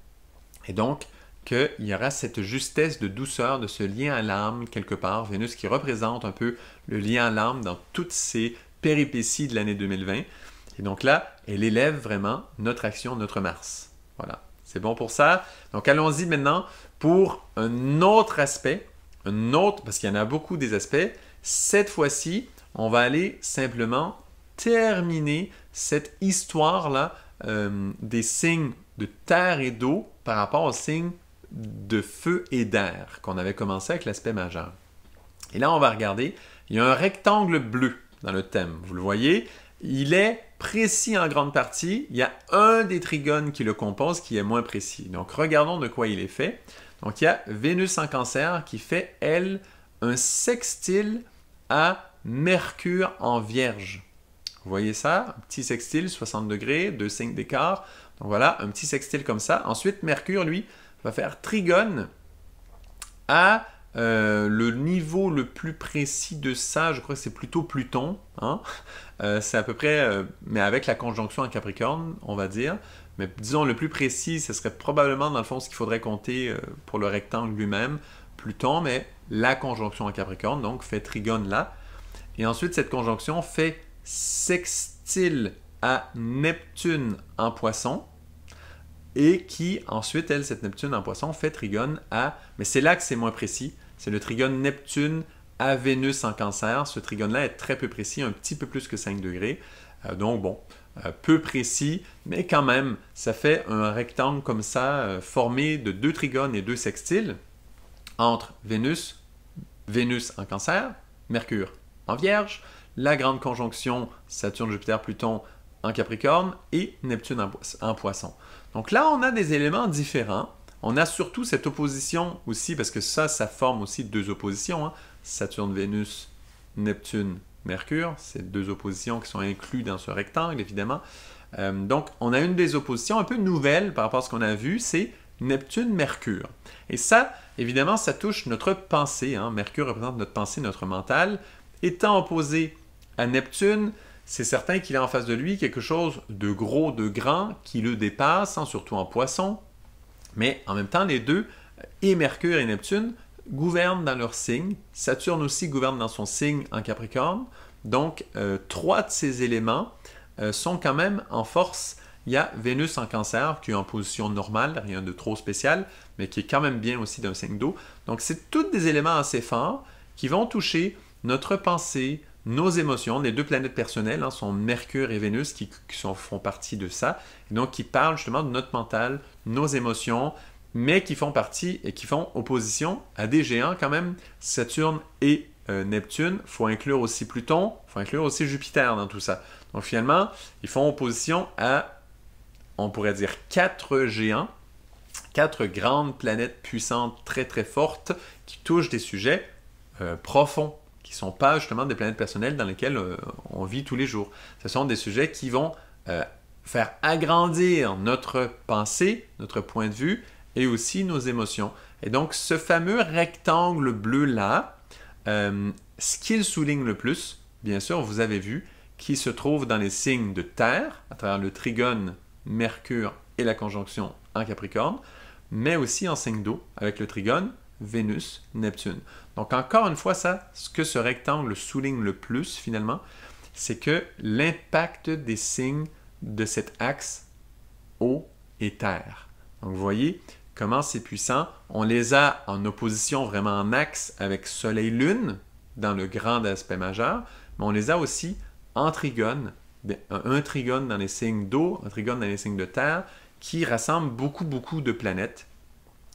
Et donc, qu'il y aura cette justesse de douceur de ce lien à l'âme quelque part. Vénus qui représente un peu le lien à l'âme dans toutes ses péripéties de l'année 2020. Et donc là, elle élève vraiment notre action, notre Mars. Voilà, c'est bon pour ça. Donc allons-y maintenant pour un autre aspect, un autre, parce qu'il y en a beaucoup des aspects. Cette fois-ci, on va aller simplement terminer cette histoire-là euh, des signes de terre et d'eau par rapport aux signes de feu et d'air qu'on avait commencé avec l'aspect majeur. Et là, on va regarder, il y a un rectangle bleu dans le thème. Vous le voyez, il est précis en grande partie. Il y a un des trigones qui le compose qui est moins précis. Donc, regardons de quoi il est fait. Donc, il y a Vénus en cancer qui fait, elle, un sextile à Mercure en vierge. Vous voyez ça? Un petit sextile, 60 degrés, deux signes d'écart. Donc voilà, un petit sextile comme ça. Ensuite, Mercure, lui, va faire trigone à euh, le niveau le plus précis de ça, je crois que c'est plutôt Pluton. Hein. Euh, c'est à peu près, euh, mais avec la conjonction en Capricorne, on va dire. Mais disons, le plus précis, ce serait probablement, dans le fond, ce qu'il faudrait compter pour le rectangle lui-même, Pluton, mais la conjonction en Capricorne, donc fait trigone là. Et ensuite, cette conjonction fait sextile à Neptune en poisson et qui ensuite, elle, cette Neptune en poisson, fait trigone à... Mais c'est là que c'est moins précis. C'est le trigone Neptune à Vénus en cancer. Ce trigone-là est très peu précis, un petit peu plus que 5 degrés. Euh, donc bon, euh, peu précis, mais quand même, ça fait un rectangle comme ça, euh, formé de deux trigones et deux sextiles entre Vénus, Vénus en cancer, Mercure en vierge, la grande conjonction Saturne-Jupiter-Pluton en Capricorne et Neptune en, poisson. Donc là, on a des éléments différents on a surtout cette opposition aussi, parce que ça, ça forme aussi deux oppositions. Hein. Saturne, Vénus, Neptune, Mercure. c'est deux oppositions qui sont incluses dans ce rectangle, évidemment. Euh, donc, on a une des oppositions un peu nouvelle par rapport à ce qu'on a vu, c'est Neptune-Mercure. Et ça, évidemment, ça touche notre pensée. Hein. Mercure représente notre pensée, notre mental. Étant opposé à Neptune, c'est certain qu'il a en face de lui quelque chose de gros, de grand, qui le dépasse, hein, surtout en poisson, mais en même temps, les deux, et Mercure et Neptune, gouvernent dans leur signe. Saturne aussi gouverne dans son signe en Capricorne. Donc, euh, trois de ces éléments euh, sont quand même en force. Il y a Vénus en cancer qui est en position normale, rien de trop spécial, mais qui est quand même bien aussi d'un signe d'eau. Donc, c'est tous des éléments assez forts qui vont toucher notre pensée, nos émotions, les deux planètes personnelles hein, sont Mercure et Vénus qui, font partie de ça, donc qui parlent justement de notre mental, nos émotions, mais qui font partie et qui font opposition à des géants quand même, Saturne et euh, Neptune. faut inclure aussi Pluton, faut inclure aussi Jupiter dans tout ça. Donc finalement, ils font opposition à, on pourrait dire, quatre géants, quatre grandes planètes puissantes très très fortes qui touchent des sujets euh, profonds qui ne sont pas justement des planètes personnelles dans lesquelles euh, on vit tous les jours. Ce sont des sujets qui vont euh, faire agrandir notre pensée, notre point de vue et aussi nos émotions. Et donc ce fameux rectangle bleu-là, euh, ce qu'il souligne le plus, bien sûr, vous avez vu, qui se trouve dans les signes de Terre, à travers le trigone, Mercure et la conjonction en Capricorne, mais aussi en signe d'eau, avec le trigone, Vénus, Neptune. Donc encore une fois, ça, ce que ce rectangle souligne le plus finalement, c'est que l'impact des signes de cet axe eau et terre. Donc vous voyez comment c'est puissant. On les a en opposition vraiment en axe avec Soleil-Lune dans le grand aspect majeur, mais on les a aussi en trigone, ben, un trigone dans les signes d'eau, un trigone dans les signes de terre, qui rassemble beaucoup, beaucoup de planètes.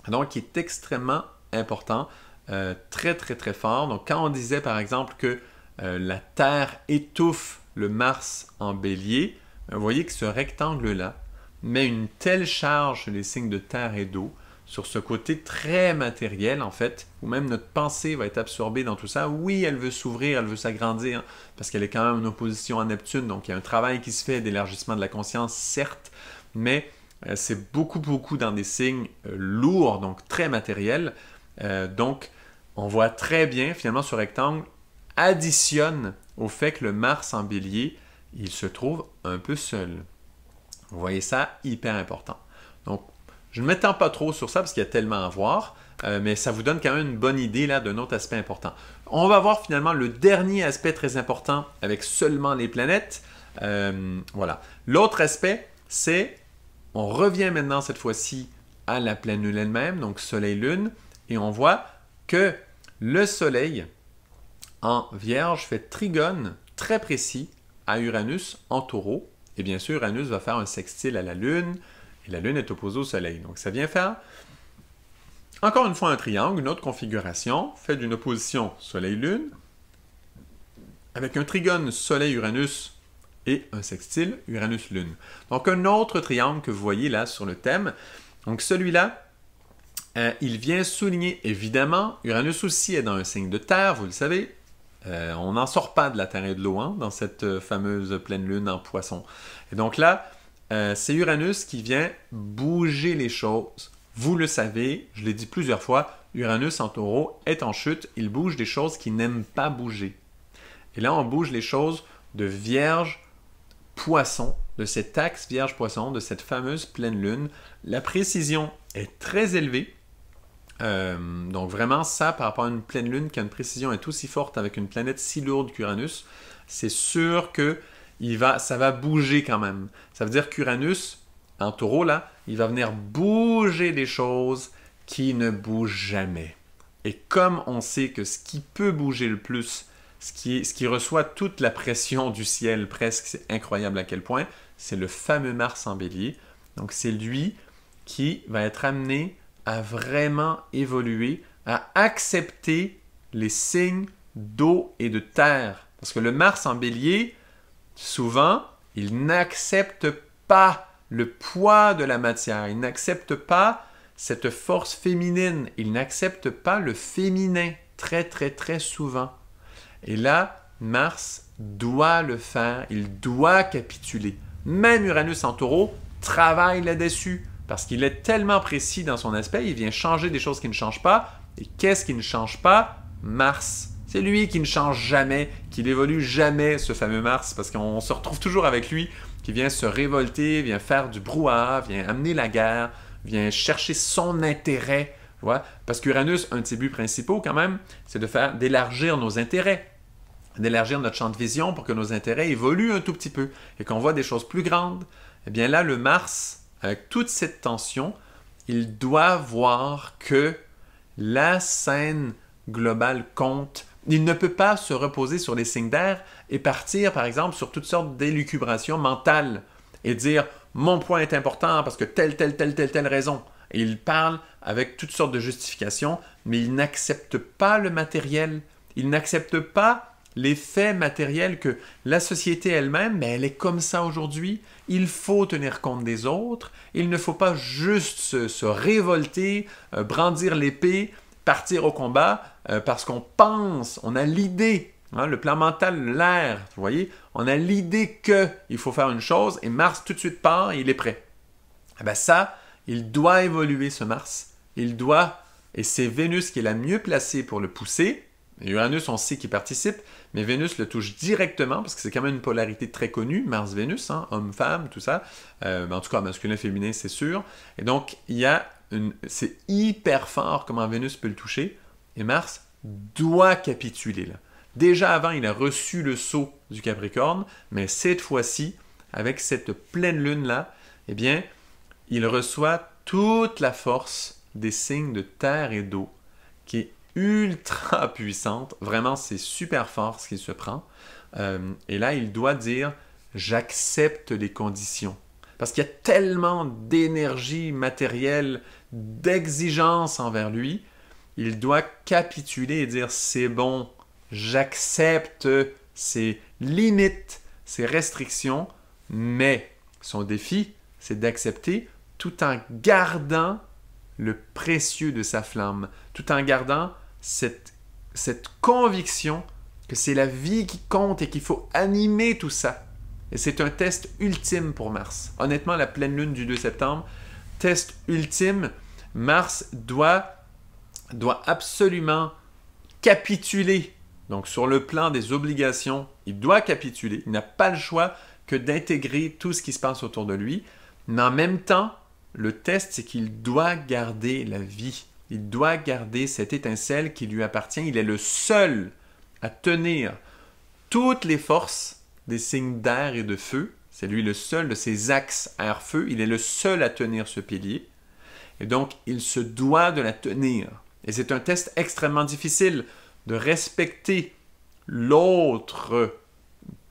Donc, qui est extrêmement important euh, très très très fort. Donc quand on disait par exemple que euh, la Terre étouffe le Mars en bélier, vous euh, voyez que ce rectangle-là met une telle charge sur les signes de Terre et d'eau, sur ce côté très matériel en fait, où même notre pensée va être absorbée dans tout ça. Oui, elle veut s'ouvrir, elle veut s'agrandir, parce qu'elle est quand même en opposition à Neptune, donc il y a un travail qui se fait d'élargissement de la conscience, certes, mais c'est beaucoup beaucoup dans des signes lourds, donc très matériels, euh, donc, on voit très bien finalement ce rectangle additionne au fait que le Mars en bélier, il se trouve un peu seul. Vous voyez ça, hyper important. Donc, je ne m'étends pas trop sur ça parce qu'il y a tellement à voir, euh, mais ça vous donne quand même une bonne idée là d'un autre aspect important. On va voir finalement le dernier aspect très important avec seulement les planètes. Euh, voilà. L'autre aspect, c'est, on revient maintenant cette fois-ci à la pleine lune elle-même, donc Soleil-Lune, et on voit que le Soleil en Vierge fait trigone très précis à Uranus en taureau. Et bien sûr, Uranus va faire un sextile à la Lune, et la Lune est opposée au Soleil. Donc ça vient faire, encore une fois, un triangle, une autre configuration, fait d'une opposition Soleil-Lune, avec un trigone Soleil-Uranus et un sextile Uranus-Lune. Donc un autre triangle que vous voyez là sur le thème. Donc celui-là, euh, il vient souligner, évidemment, Uranus aussi est dans un signe de terre, vous le savez. Euh, on n'en sort pas de la terre et de l'eau hein, dans cette euh, fameuse pleine lune en poisson. Et donc là, c'est Uranus qui vient bouger les choses. Vous le savez, je l'ai dit plusieurs fois, Uranus en taureau est en chute, il bouge des choses qui n'aiment pas bouger. Et là, on bouge les choses de vierge poisson, de cet axe vierge poisson, de cette fameuse pleine lune. La précision est très élevée, euh, donc vraiment ça, par rapport à une pleine lune qui a une précision est aussi forte avec une planète si lourde qu'Uranus, c'est sûr que va, ça va bouger quand même. Ça veut dire qu'Uranus, en taureau là, il va venir bouger des choses qui ne bougent jamais. Et comme on sait que ce qui peut bouger le plus, ce qui, ce qui reçoit toute la pression du ciel presque, c'est incroyable à quel point, c'est le fameux Mars en bélier. Donc c'est lui qui va être amené à vraiment évolué à accepter les signes d'eau et de terre. Parce que le Mars en bélier, souvent, il n'accepte pas le poids de la matière, il n'accepte pas cette force féminine, il n'accepte pas le féminin très très très souvent. Et là, Mars doit le faire, il doit capituler. Même Uranus en taureau travaille là-dessus. Parce qu'il est tellement précis dans son aspect, il vient changer des choses qui ne changent pas. Et qu'est-ce qui ne change pas Mars. C'est lui qui ne change jamais, qui n'évolue jamais, ce fameux Mars, parce qu'on se retrouve toujours avec lui, qui vient se révolter, vient faire du brouhaha, vient amener la guerre, vient chercher son intérêt. voilà. Parce qu'Uranus, un de ses buts principaux quand même, c'est de faire d'élargir nos intérêts, d'élargir notre champ de vision pour que nos intérêts évoluent un tout petit peu et qu'on voit des choses plus grandes. Eh bien là, le Mars, avec toute cette tension, il doit voir que la scène globale compte. Il ne peut pas se reposer sur les signes d'air et partir, par exemple, sur toutes sortes d'élucubrations mentales et dire mon point est important parce que telle, telle, telle, telle, telle raison. Et il parle avec toutes sortes de justifications, mais il n'accepte pas le matériel, il n'accepte pas L'effet matériel que la société elle-même, mais elle est comme ça aujourd'hui, il faut tenir compte des autres, il ne faut pas juste se, révolter, euh, brandir l'épée, partir au combat, euh, parce qu'on pense, on a l'idée, hein, le plan mental, l'air, vous voyez, on a l'idée qu'il faut faire une chose, et Mars tout de suite part, et il est prêt. Eh bien ça, il doit évoluer ce Mars, il doit, et c'est Vénus qui est la mieux placée pour le pousser, Uranus, on sait qu'il participe, mais Vénus le touche directement parce que c'est quand même une polarité très connue, Mars-Vénus, homme-femme, hein, tout ça. Euh, en tout cas, masculin-féminin, c'est sûr. Et donc, il y a une... c'est hyper fort comment Vénus peut le toucher. Et Mars doit capituler là. Déjà avant, il a reçu le saut du Capricorne, mais cette fois-ci, avec cette pleine lune-là, eh bien, il reçoit toute la force des signes de terre et d'eau, qui est ultra puissante. Vraiment, c'est super fort ce qu'il se prend. Euh, et là, il doit dire j'accepte les conditions. Parce qu'il y a tellement d'énergie matérielle, d'exigence envers lui, il doit capituler et dire c'est bon, j'accepte ces limites, ces restrictions, mais son défi, c'est d'accepter tout en gardant le précieux de sa flamme, tout en gardant cette, conviction que c'est la vie qui compte et qu'il faut animer tout ça. Et c'est un test ultime pour Mars. Honnêtement, la pleine lune du 2 septembre, test ultime, Mars doit, doit absolument capituler. Donc sur le plan des obligations, il doit capituler. Il n'a pas le choix que d'intégrer tout ce qui se passe autour de lui. Mais en même temps, le test, c'est qu'il doit garder la vie. Il doit garder cette étincelle qui lui appartient. Il est le seul à tenir toutes les forces des signes d'air et de feu. C'est lui le seul de ces axes air-feu. Il est le seul à tenir ce pilier. Et donc, il se doit de la tenir. Et c'est un test extrêmement difficile de respecter l'autre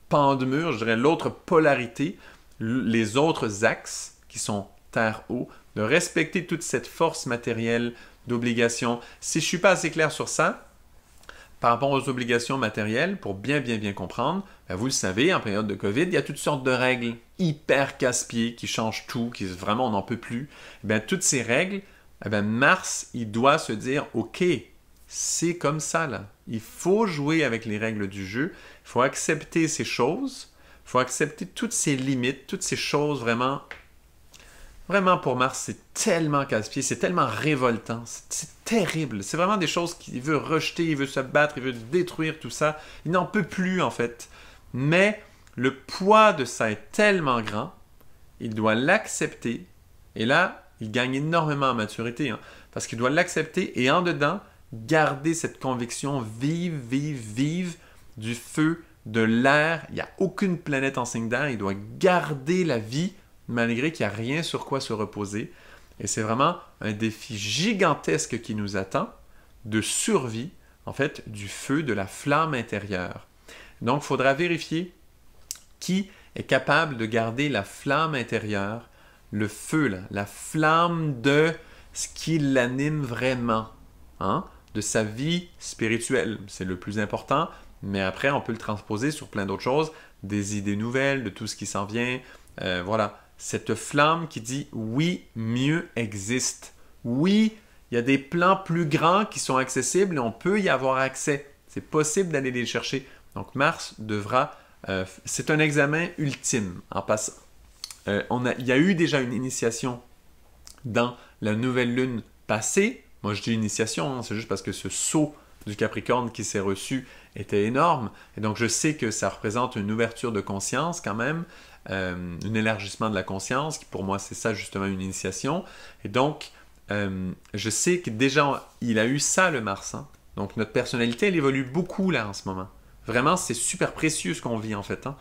pan de mur, je dirais l'autre polarité, les autres axes qui sont terre-eau, de respecter toute cette force matérielle d'obligations. Si je ne suis pas assez clair sur ça, par rapport aux obligations matérielles, pour bien, bien, bien comprendre, ben, vous le savez, en période de COVID, il y a toutes sortes de règles hyper casse-pieds qui changent tout, qui vraiment on n'en peut plus. Eh ben, toutes ces règles, eh ben Mars, il doit se dire, OK, c'est comme ça, là. Il faut jouer avec les règles du jeu, il faut accepter ces choses, il faut accepter toutes ces limites, toutes ces choses vraiment Vraiment, pour Mars, c'est tellement casse-pied, c'est tellement révoltant, c'est terrible. C'est vraiment des choses qu'il veut rejeter, il veut se battre, il veut détruire tout ça. Il n'en peut plus, en fait. Mais le poids de ça est tellement grand, il doit l'accepter. Et là, il gagne énormément en maturité, hein, parce qu'il doit l'accepter et en dedans, garder cette conviction vive, vive, vive du feu, de l'air. Il n'y a aucune planète en signe d'air. Il doit garder la vie malgré qu'il n'y a rien sur quoi se reposer. Et c'est vraiment un défi gigantesque qui nous attend de survie, en fait, du feu, de la flamme intérieure. Donc, il faudra vérifier qui est capable de garder la flamme intérieure, le feu, la flamme de ce qui l'anime vraiment, hein, de sa vie spirituelle. C'est le plus important, mais après, on peut le transposer sur plein d'autres choses, des idées nouvelles, de tout ce qui s'en vient. Euh, voilà cette flamme qui dit oui, mieux existe. Oui, il y a des plans plus grands qui sont accessibles et on peut y avoir accès. C'est possible d'aller les chercher. Donc Mars devra... Euh, c'est un examen ultime en passant. Euh, il y a eu déjà une initiation dans la nouvelle lune passée. Moi, je dis initiation, hein, c'est juste parce que ce saut du Capricorne qui s'est reçu était énorme. Et donc, je sais que ça représente une ouverture de conscience quand même. Euh, un élargissement de la conscience, qui pour moi c'est ça justement une initiation. Et donc, euh, je sais que déjà, il a eu ça le Marsan. Hein. Donc notre personnalité, elle évolue beaucoup là en ce moment. Vraiment, c'est super précieux ce qu'on vit en fait. Hein.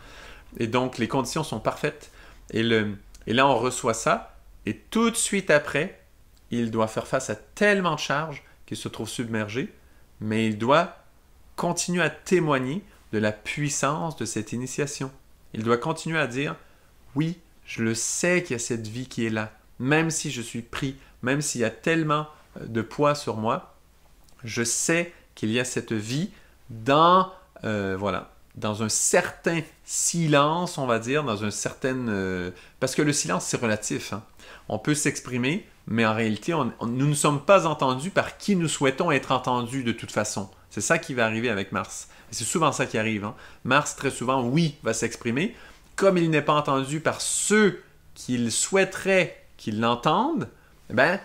Et donc les conditions sont parfaites. Et, le, et là, on reçoit ça. Et tout de suite après, il doit faire face à tellement de charges qu'il se trouve submergé. Mais il doit continuer à témoigner de la puissance de cette initiation. Il doit continuer à dire Oui, je le sais qu'il y a cette vie qui est là, même si je suis pris, même s'il y a tellement euh, de poids sur moi, je sais qu'il y a cette vie dans, euh, voilà, dans un certain silence, on va dire, dans un certain... Euh, parce que le silence, c'est relatif. Hein. On peut s'exprimer, mais en réalité, nous ne sommes pas entendus par qui nous souhaitons être entendus de toute façon. C'est ça qui va arriver avec Mars. C'est souvent ça qui arrive. Hein. Mars, très souvent, oui, va s'exprimer. Comme il n'est pas entendu par ceux qu'il souhaiterait qu'il l'entende, eh ben,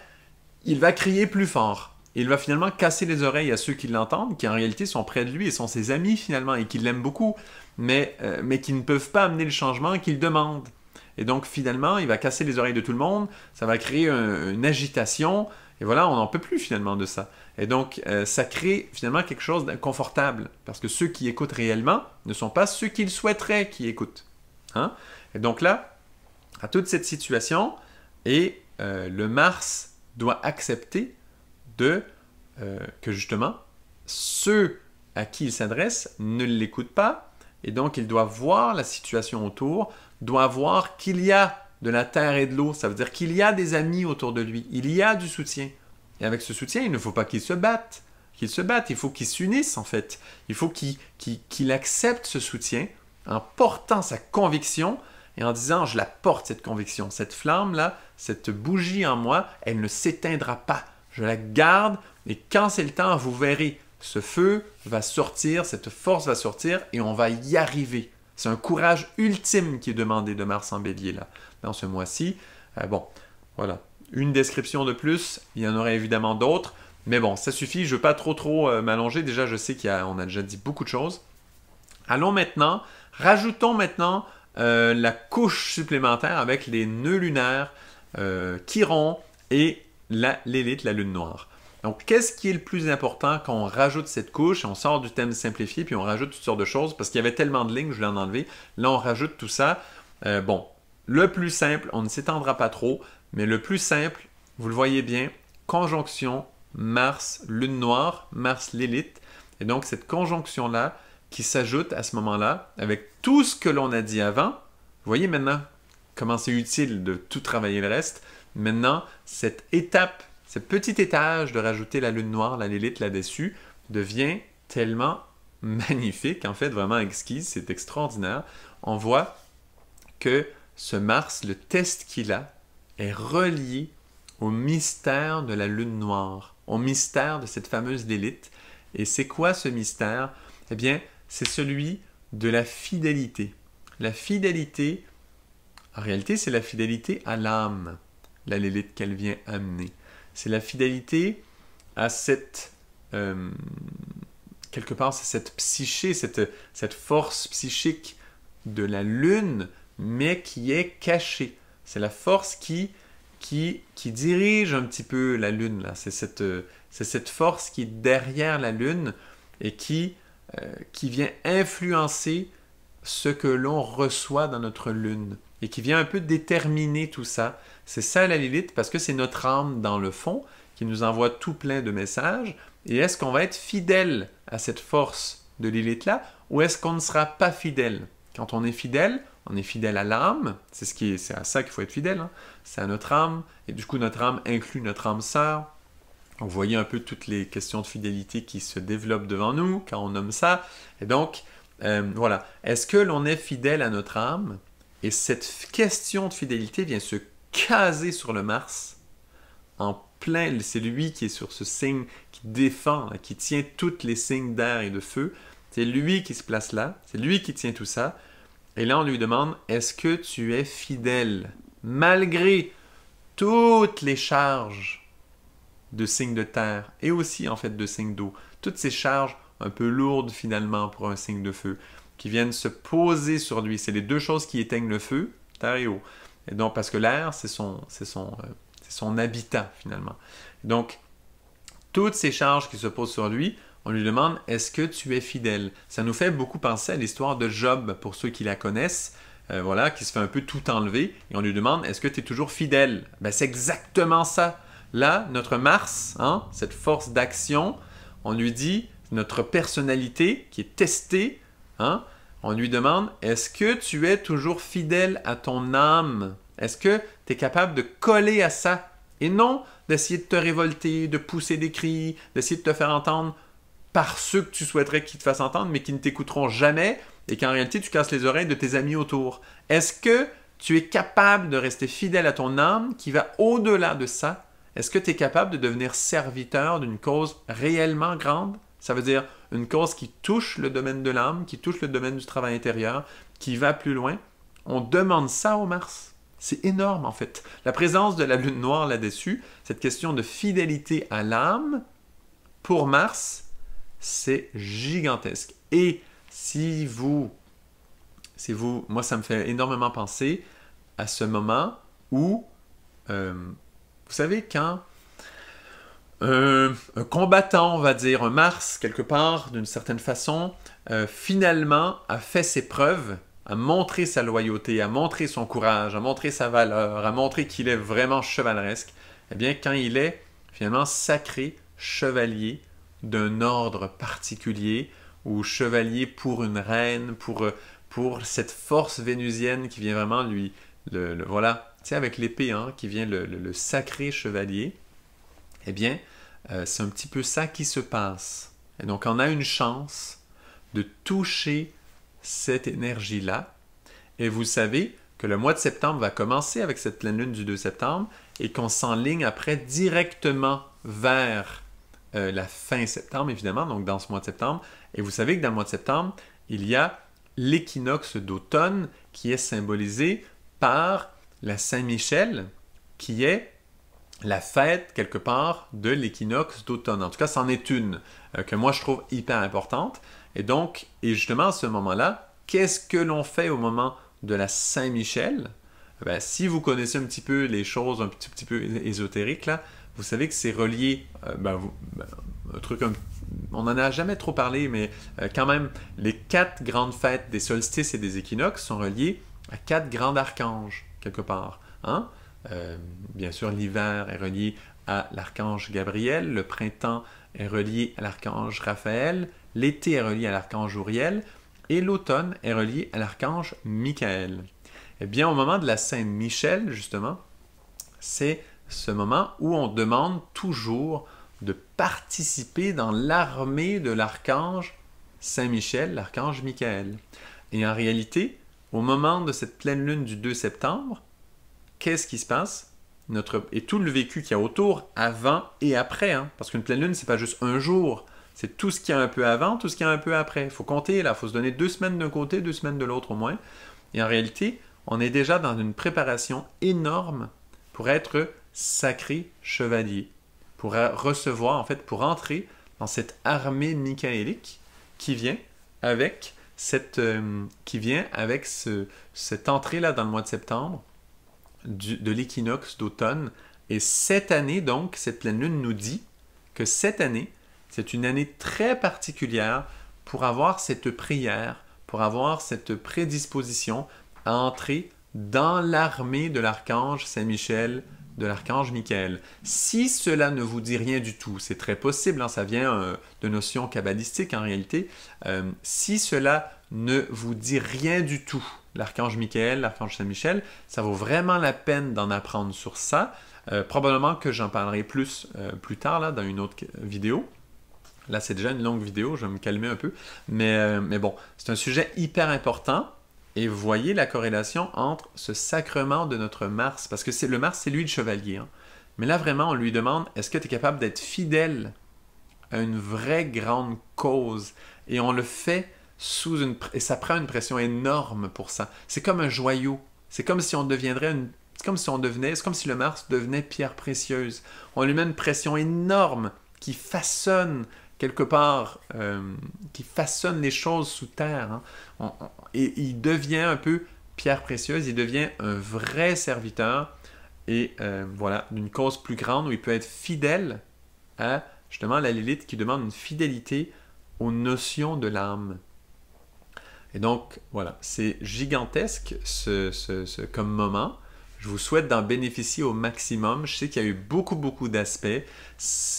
il va crier plus fort. il va finalement casser les oreilles à ceux qui l'entendent, qui en réalité sont près de lui et sont ses amis finalement, et qui l'aiment beaucoup, mais, euh, qui ne peuvent pas amener le changement qu'il demande. Et donc finalement, il va casser les oreilles de tout le monde, ça va créer une agitation, et voilà, on n'en peut plus finalement de ça. Et donc, euh, ça crée finalement quelque chose d'inconfortable, parce que ceux qui écoutent réellement ne sont pas ceux qu'ils souhaiteraient qu'ils écoutent. Hein. Et donc là, à toute cette situation, et euh, le Mars doit accepter de euh, que justement, ceux à qui il s'adresse ne l'écoutent pas, et donc il doit voir la situation autour, doit voir qu'il y a de la terre et de l'eau. Ça veut dire qu'il y a des amis autour de lui, il y a du soutien. Et avec ce soutien, il ne faut pas qu'il se batte. Qu'il se batte, il faut qu'il s'unisse en fait. Il faut qu'il accepte ce soutien en portant sa conviction et en disant je la porte cette conviction, cette flamme là, cette bougie en moi, elle ne s'éteindra pas. Je la garde et quand c'est le temps, vous verrez, ce feu va sortir, cette force va sortir et on va y arriver. C'est un courage ultime qui est demandé de Mars en Bélier là dans ce mois-ci. Euh, bon, voilà. Une description de plus, il y en aurait évidemment d'autres, mais bon, ça suffit, je ne veux pas trop trop euh, m'allonger, déjà je sais qu'on a, déjà dit beaucoup de choses. Allons maintenant, rajoutons maintenant euh, la couche supplémentaire avec les nœuds lunaires, Chiron et l'élite, la, la lune noire. Donc, qu'est-ce qui est le plus important quand on rajoute cette couche On sort du thème simplifié, puis on rajoute toutes sortes de choses, parce qu'il y avait tellement de lignes, je voulais en enlever, Là, on rajoute tout ça. bon, le plus simple, on ne s'étendra pas trop, mais le plus simple, vous le voyez bien, conjonction Mars, lune noire, Mars, lilith Et donc cette conjonction-là qui s'ajoute à ce moment-là avec tout ce que l'on a dit avant, vous voyez maintenant comment c'est utile de tout travailler le reste. Maintenant, cette étape, ce petit étage de rajouter la lune noire, la lilith là-dessus, devient tellement magnifique, en fait, vraiment exquise, c'est extraordinaire. On voit que ce Mars, le test qu'il a, est relié au mystère de la Lune noire, au mystère de cette fameuse délite. Et c'est quoi ce mystère Eh bien, c'est celui de la fidélité. La fidélité, en réalité, c'est la fidélité à l'âme, la délite qu'elle vient amener. C'est la fidélité à cette... Euh, quelque part, c'est cette psyché, cette, cette force psychique de la Lune mais qui est cachée. C'est la force qui, qui, qui dirige un petit peu la Lune. Euh, c'est, cette, force qui est derrière la Lune et qui, euh, qui vient influencer ce que l'on reçoit dans notre Lune et qui vient un peu déterminer tout ça. C'est ça la Lilith parce que c'est notre âme dans le fond qui nous envoie tout plein de messages. Et est-ce qu'on va être fidèle à cette force de Lilith là ou est-ce qu'on ne sera pas fidèle Quand on est fidèle, on est fidèle à l'âme, c'est à ça qu'il faut être fidèle, hein. c'est à notre âme, et du coup notre âme inclut notre âme sœur. vous voyez un peu toutes les questions de fidélité qui se développent devant nous quand on nomme ça. Et donc, euh, voilà, est-ce que l'on est fidèle à notre âme Et cette question de fidélité vient se caser sur le Mars en plein, c'est lui qui est sur ce signe, qui défend, qui tient toutes les signes d'air et de feu. C'est lui qui se place là, c'est lui qui tient tout ça. Et là, on lui demande, est-ce que tu es fidèle malgré toutes les charges de signes de terre et aussi en fait de signes d'eau, toutes ces charges un peu lourdes finalement pour un signe de feu, qui viennent se poser sur lui. C'est les deux choses qui éteignent le feu, terre et eau. Et donc, parce que l'air, c'est son, euh, son habitat finalement. Donc, toutes ces charges qui se posent sur lui, on lui demande Est-ce que tu es fidèle Ça nous fait beaucoup penser à l'histoire de Job, pour ceux qui la connaissent. Euh, voilà, qui se fait un peu tout enlever, et on lui demande Est-ce que tu es toujours fidèle ben, C'est exactement ça. Là, notre Mars, hein, cette force d'action, on lui dit notre personnalité qui est testée, hein, on lui demande Est-ce que tu es toujours fidèle à ton âme Est-ce que tu es capable de coller à ça Et non d'essayer de te révolter, de pousser des cris, d'essayer de te faire entendre par ceux que tu souhaiterais qu'ils te fassent entendre, mais qui ne t'écouteront jamais et qu'en réalité, tu casses les oreilles de tes amis autour. Est-ce que tu es capable de rester fidèle à ton âme qui va au-delà de ça? Est-ce que tu es capable de devenir serviteur d'une cause réellement grande? Ça veut dire une cause qui touche le domaine de l'âme, qui touche le domaine du travail intérieur, qui va plus loin. On demande ça au Mars. C'est énorme en fait. La présence de la Lune noire là-dessus, cette question de fidélité à l'âme, pour Mars, c'est gigantesque. Et si vous, si vous, moi ça me fait énormément penser à ce moment où, euh, vous savez, quand un, combattant, on va dire, un Mars, quelque part, d'une certaine façon, euh, finalement a fait ses preuves, a montré sa loyauté, a montré son courage, a montré sa valeur, a montré qu'il est vraiment chevaleresque, eh bien, quand il est finalement sacré chevalier, d'un ordre particulier ou chevalier pour une reine, pour, cette force vénusienne qui vient vraiment lui, le, voilà, tu sais, avec l'épée, hein, qui vient le, sacré chevalier, eh bien, euh, c'est un petit peu ça qui se passe. Et donc, on a une chance de toucher cette énergie-là. Et vous savez que le mois de septembre va commencer avec cette pleine lune du 2 septembre et qu'on s'enligne après directement vers euh, la fin septembre, évidemment, donc dans ce mois de septembre. Et vous savez que dans le mois de septembre, il y a l'équinoxe d'automne qui est symbolisé par la Saint-Michel, qui est la fête, quelque part, de l'équinoxe d'automne. En tout cas, c'en est une euh, que moi, je trouve hyper importante. Et donc, et justement, à ce moment-là, qu'est-ce que l'on fait au moment de la Saint-Michel ben, Si vous connaissez un petit peu les choses un petit, petit peu ésotériques, là, vous savez que c'est relié, euh, ben, ben, un truc comme... On n'en a jamais trop parlé, mais euh, quand même, les quatre grandes fêtes des solstices et des équinoxes sont reliées à quatre grands archanges, quelque part. Hein. Euh, bien sûr, l'hiver est relié à l'archange Gabriel, le printemps est relié à l'archange Raphaël, l'été est relié à l'archange Uriel, et l'automne est relié à l'archange Michael. Eh bien, au moment de la Sainte Michel, justement, c'est ce moment où on demande toujours de participer dans l'armée de l'archange Saint-Michel, l'archange Michael. Et en réalité, au moment de cette pleine lune du 2 septembre, qu'est-ce qui se passe Notre... Et tout le vécu qu'il y a autour, avant et après, hein. parce qu'une pleine lune, c'est pas juste un jour, c'est tout ce qu'il y a un peu avant, tout ce qu'il y a un peu après. Il faut compter, là, il faut se donner deux semaines d'un côté, deux semaines de l'autre au moins. Et en réalité, on est déjà dans une préparation énorme pour être sacré chevalier, pour recevoir, en fait, pour entrer dans cette armée michaélique qui vient avec cette, euh, qui vient avec cette entrée-là dans le mois de septembre de l'équinoxe d'automne. Et cette année, donc, cette pleine lune nous dit que cette année, c'est une année très particulière pour avoir cette prière, pour avoir cette prédisposition à entrer dans l'armée de l'archange Saint-Michel de l'archange Michael. Si cela ne vous dit rien du tout, c'est très possible, hein, ça vient euh, de notions kabbalistiques en réalité, euh, si cela ne vous dit rien du tout, l'archange Michael, l'archange Saint-Michel, ça vaut vraiment la peine d'en apprendre sur ça. Euh, probablement que j'en parlerai plus plus tard là, dans une autre vidéo. Là, c'est déjà une longue vidéo, je vais me calmer un peu. Mais, mais bon, c'est un sujet hyper important. Et voyez la corrélation entre ce sacrement de notre Mars, parce que c'est le Mars, c'est lui le chevalier. Hein. Mais là, vraiment, on lui demande, est-ce que tu es capable d'être fidèle à une vraie grande cause? Et on le fait sous une... Et ça prend une pression énorme pour ça. C'est comme un joyau. C'est comme si on deviendrait C'est comme si on devenait... C'est comme si le Mars devenait pierre précieuse. On lui met une pression énorme qui façonne quelque part, euh, qui façonne les choses sous terre. Hein. et il devient un peu pierre précieuse, il devient un vrai serviteur et euh, voilà, d'une cause plus grande où il peut être fidèle à justement la Lilith qui demande une fidélité aux notions de l'âme. Et donc, voilà, c'est gigantesque ce, ce, comme moment. Je vous souhaite d'en bénéficier au maximum. Je sais qu'il y a eu beaucoup, beaucoup d'aspects.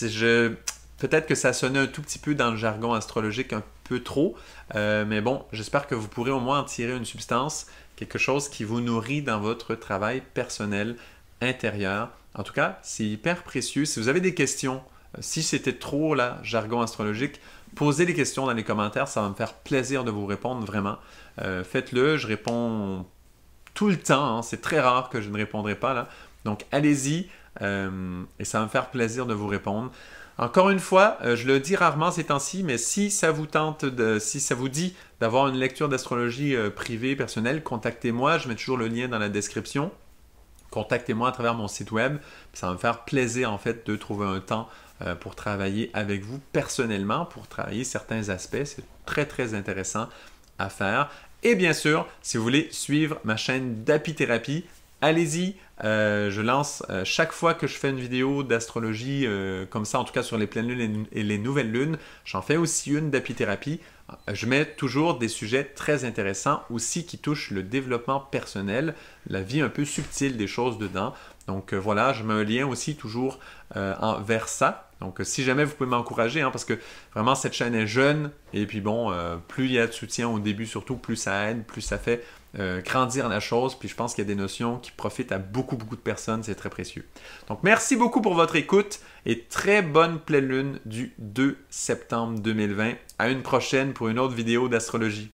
Je, Peut-être que ça sonnait un tout petit peu dans le jargon astrologique, un peu trop, euh, mais bon, j'espère que vous pourrez au moins en tirer une substance, quelque chose qui vous nourrit dans votre travail personnel intérieur. En tout cas, c'est hyper précieux. Si vous avez des questions, euh, si c'était trop là, jargon astrologique, posez les questions dans les commentaires, ça va me faire plaisir de vous répondre vraiment. Euh, faites-le, je réponds tout le temps, hein. c'est très rare que je ne répondrai pas là. Donc allez-y et ça va me faire plaisir de vous répondre. Encore une fois, euh, je le dis rarement ces temps-ci, mais si ça vous tente, si ça vous dit d'avoir une lecture d'astrologie euh, privée, personnelle, contactez-moi. Je mets toujours le lien dans la description. Contactez-moi à travers mon site web. Ça va me faire plaisir en fait de trouver un temps euh, pour travailler avec vous personnellement, pour travailler certains aspects. C'est très très intéressant à faire. Et bien sûr, si vous voulez suivre ma chaîne d'apithérapie, allez-y. Euh, je lance euh, chaque fois que je fais une vidéo d'astrologie euh, comme ça, en tout cas sur les pleines lunes et les nouvelles lunes. J'en fais aussi une d'apithérapie. Je mets toujours des sujets très intéressants aussi qui touchent le développement personnel, la vie un peu subtile des choses dedans. Donc euh, voilà, je mets un lien aussi toujours euh, en, vers ça. Donc euh, si jamais vous pouvez m'encourager, hein, parce que vraiment cette chaîne est jeune, et puis bon, plus il y a de soutien au début surtout, plus ça aide, plus ça fait grandir la chose. Puis je pense qu'il y a des notions qui profitent à beaucoup, beaucoup de personnes. C'est très précieux. Donc merci beaucoup pour votre écoute et très bonne pleine lune du 2 septembre 2020. À une prochaine pour une autre vidéo d'astrologie.